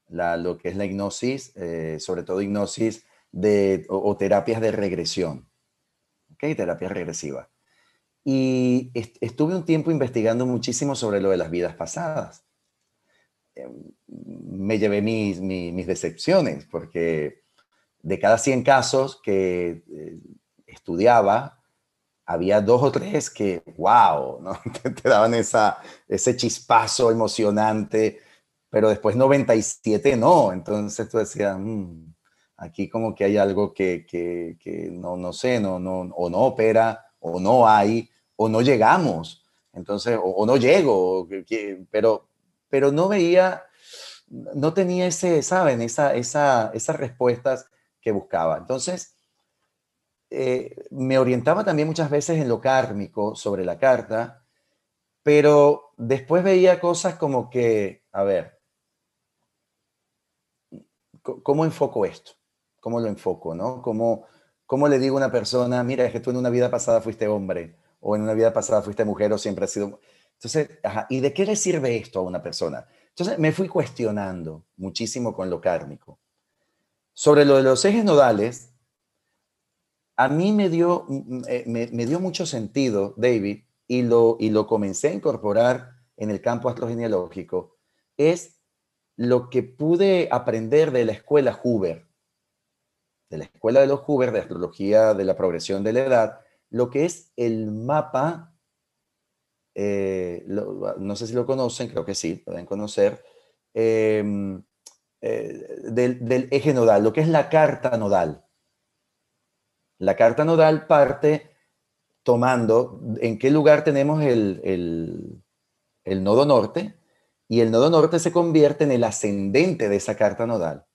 lo que es la hipnosis, eh, sobre todo hipnosis de, o, terapias de regresión, ¿ok? Terapia regresiva. Y estuve un tiempo investigando muchísimo sobre lo de las vidas pasadas. Em, me llevé mis, decepciones, porque de cada 100 casos que eh, estudiaba, había dos o tres que, wow, ¿no? *laughs* te, daban esa, ese chispazo emocionante, pero después 97 no, entonces tú decías, mm, aquí como que hay algo que, no, no sé, no, no, o no opera, o no hay, o no llegamos, entonces, o, no llego, pero, pero no veía, no tenía ese, ¿saben? Esa, esa, esas respuestas que buscaba. Entonces, eh, me orientaba también muchas veces en lo cármico sobre la carta, pero después veía cosas como que, a ver, ¿cómo enfoco esto? ¿Cómo lo enfoco? ¿no? ¿Cómo, ¿Cómo le digo a una persona, mira, es que tú en una vida pasada fuiste hombre, o en una vida pasada fuiste mujer, o siempre has sido... Entonces, ¿y de qué le sirve esto a una persona? Entonces me fui cuestionando muchísimo con lo cármico Sobre lo de los ejes nodales, a mí me dio, mm, eh, me, dio mucho sentido, David, y lo, y lo comencé a incorporar en el campo astrogenealógico, es lo que pude aprender de la escuela Huber, de la escuela de los Huber, de astrología de la progresión de la edad, lo que es el mapa, eh, no sé si lo conocen, creo que sí, pueden deben conocer, em, eh, del, del eje nodal, lo que es la carta nodal. La carta nodal parte tomando en qué lugar tenemos el, el, el nodo norte y el nodo norte se convierte en el ascendente de esa carta nodal.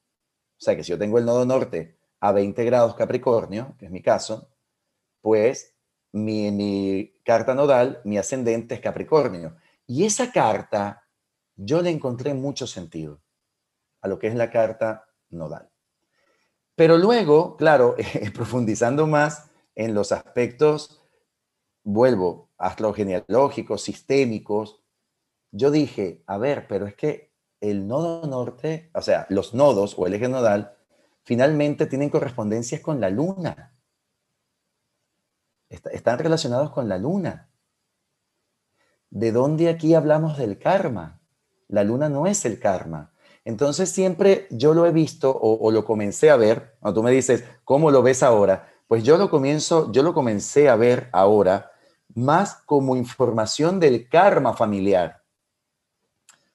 O sea que si yo tengo el nodo norte a 20 grados Capricornio, que es mi caso, pues mi, mi carta nodal, mi ascendente es Capricornio. Y esa carta yo le encontré mucho sentido a lo que es la carta nodal. Pero luego, claro, *laughs* profundizando más en los aspectos, vuelvo, astrogenealógicos, sistémicos, yo dije, a ver, pero es que el nodo norte, o sea, los nodos o el eje nodal, finalmente tienen correspondencias con la luna. están relacionados con la luna. ¿De dónde aquí hablamos del karma? La luna no es el karma. Entonces siempre yo lo he visto o, lo comencé a ver, cuando tú me dices, ¿cómo lo ves ahora? Pues yo lo comienzo, yo lo comencé a ver ahora más como información del karma familiar,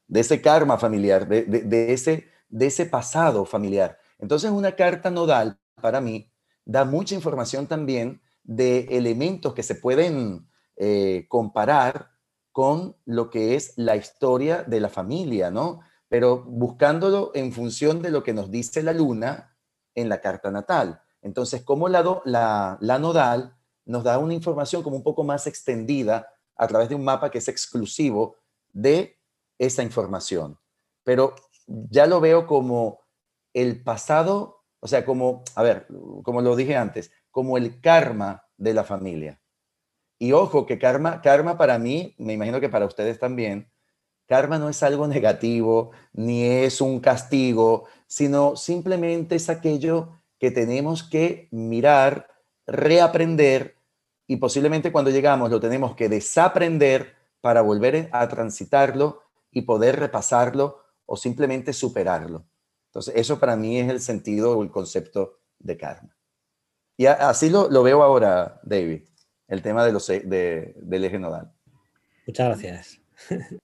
de ese karma familiar, de, ese, de ese pasado familiar. Entonces una carta nodal para mí da mucha información también de elementos que se pueden eh, comparar con lo que es la historia de la familia, ¿no? pero buscándolo en función de lo que nos dice la luna en la carta natal. Entonces, como la, la nodal nos da una información como un poco más extendida a través de un mapa que es exclusivo de esa información. Pero ya lo veo como el pasado, o sea, como, a ver, como lo dije antes, como el karma de la familia. Y ojo, que karma, karma para mí, me imagino que para ustedes también, Karma no es algo negativo, ni es un castigo, sino simplemente es aquello que tenemos que mirar, reaprender y posiblemente cuando llegamos lo tenemos que desaprender para volver a transitarlo y poder repasarlo o simplemente superarlo. Entonces, eso para mí es el sentido o el concepto de karma. Y así lo, veo ahora, David, el tema de los, e, de, del eje nodal. Muchas gracias. *laughs*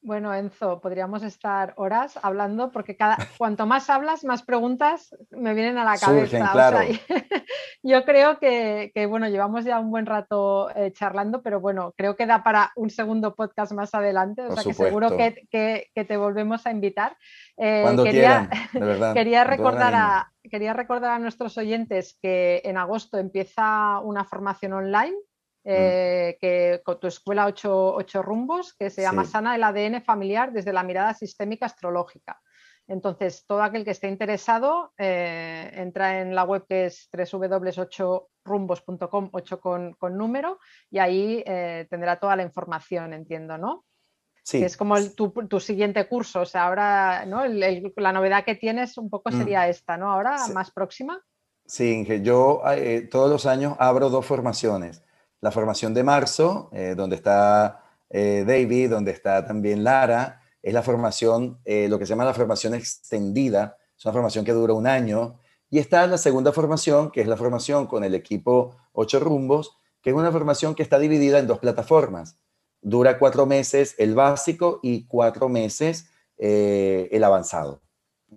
Bueno, Enzo, podríamos estar horas hablando porque cada, cuanto más hablas, más preguntas me vienen a la cabeza. *laughs* yo creo que, bueno, llevamos ya un buen rato eh, charlando, pero bueno, creo que da para un segundo podcast más adelante, o sea que seguro que, te volvemos a invitar. Eh, quería *laughs* recordar a, quería recordar a nuestros oyentes que en agosto empieza una formación online Mm. Eh, que con tu escuela ocho, rumbos, que se llama Sana el ADN familiar desde la mirada sistémica astrológica. Entonces, todo aquel que esté interesado, eh, entra en la web que es www.8rumbos.com, 8 con, con, número, y ahí eh, tendrá toda la información, entiendo, ¿no? Sí. es como tu, siguiente curso, o sea, ahora, ¿no? la novedad que tienes un poco mm. sería esta, ¿no? Ahora, más próxima. Sí, Inge, yo todos los años abro dos formaciones la formación de marzo, eh, donde está eh, David, donde está también Lara, es la formación, eh, lo que se llama la formación extendida, es una formación que dura un año, y está la segunda formación, que es la formación con el equipo Ocho Rumbos, que es una formación que está dividida en dos plataformas. Dura cuatro meses el básico y cuatro meses el avanzado.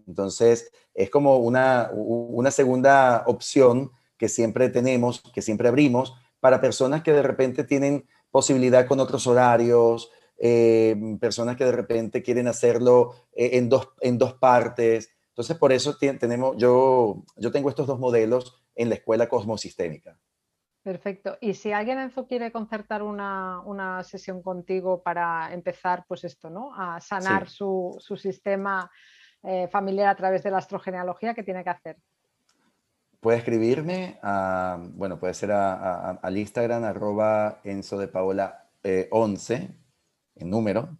Entonces, es como una, una segunda opción que siempre tenemos, que siempre abrimos, para personas que de repente tienen posibilidad con otros horarios, eh, personas que de repente quieren hacerlo eh, en, dos, en dos partes. Entonces, por eso tenemos, yo, yo tengo estos dos modelos en la escuela cosmosistémica. Perfecto. Y si alguien Enzo quiere concertar una, una, sesión contigo para empezar, pues esto, ¿no? A sanar su, su, sistema eh, familiar a través de la astrogenealogía, ¿qué tiene que hacer? Puedes escribirme a, bueno, puede ser a, al Instagram, arroba Enzo de Paola 11, eh, en número,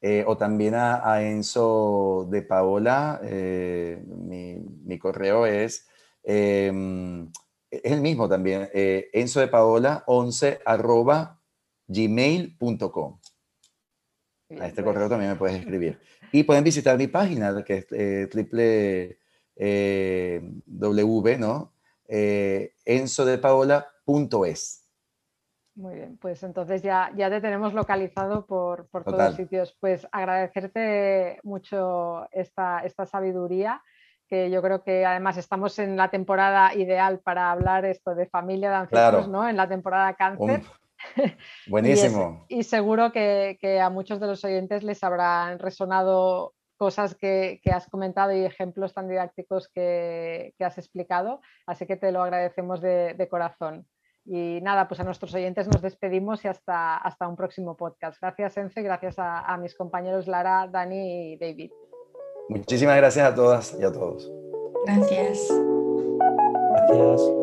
eh, o también a, Enzo de Paola, eh, mi, correo es, em, es el mismo también, Enzo de Paola 11, arroba gmail.com. A este pues. correo también me puedes escribir. Y pueden visitar mi página, que es triple eh, w, ¿no? Eh, Muy bien, pues entonces ya, ya te tenemos localizado por, todos los sitios. Pues agradecerte mucho esta, esta sabiduría que yo creo que además estamos en la temporada ideal para hablar esto de familia de ancianos, ¿no? En la temporada cáncer. *laughs* buenísimo. y, seguro que, que, a muchos de los oyentes les habrán resonado cosas que, has comentado y ejemplos tan didácticos que, has explicado. Así que te lo agradecemos de, corazón. Y nada, pues a nuestros oyentes nos despedimos y hasta, hasta un próximo podcast. Gracias, Enzo, gracias a, a mis compañeros Lara, Dani y David. Muchísimas gracias a todas y a todos. Gracias. Gracias.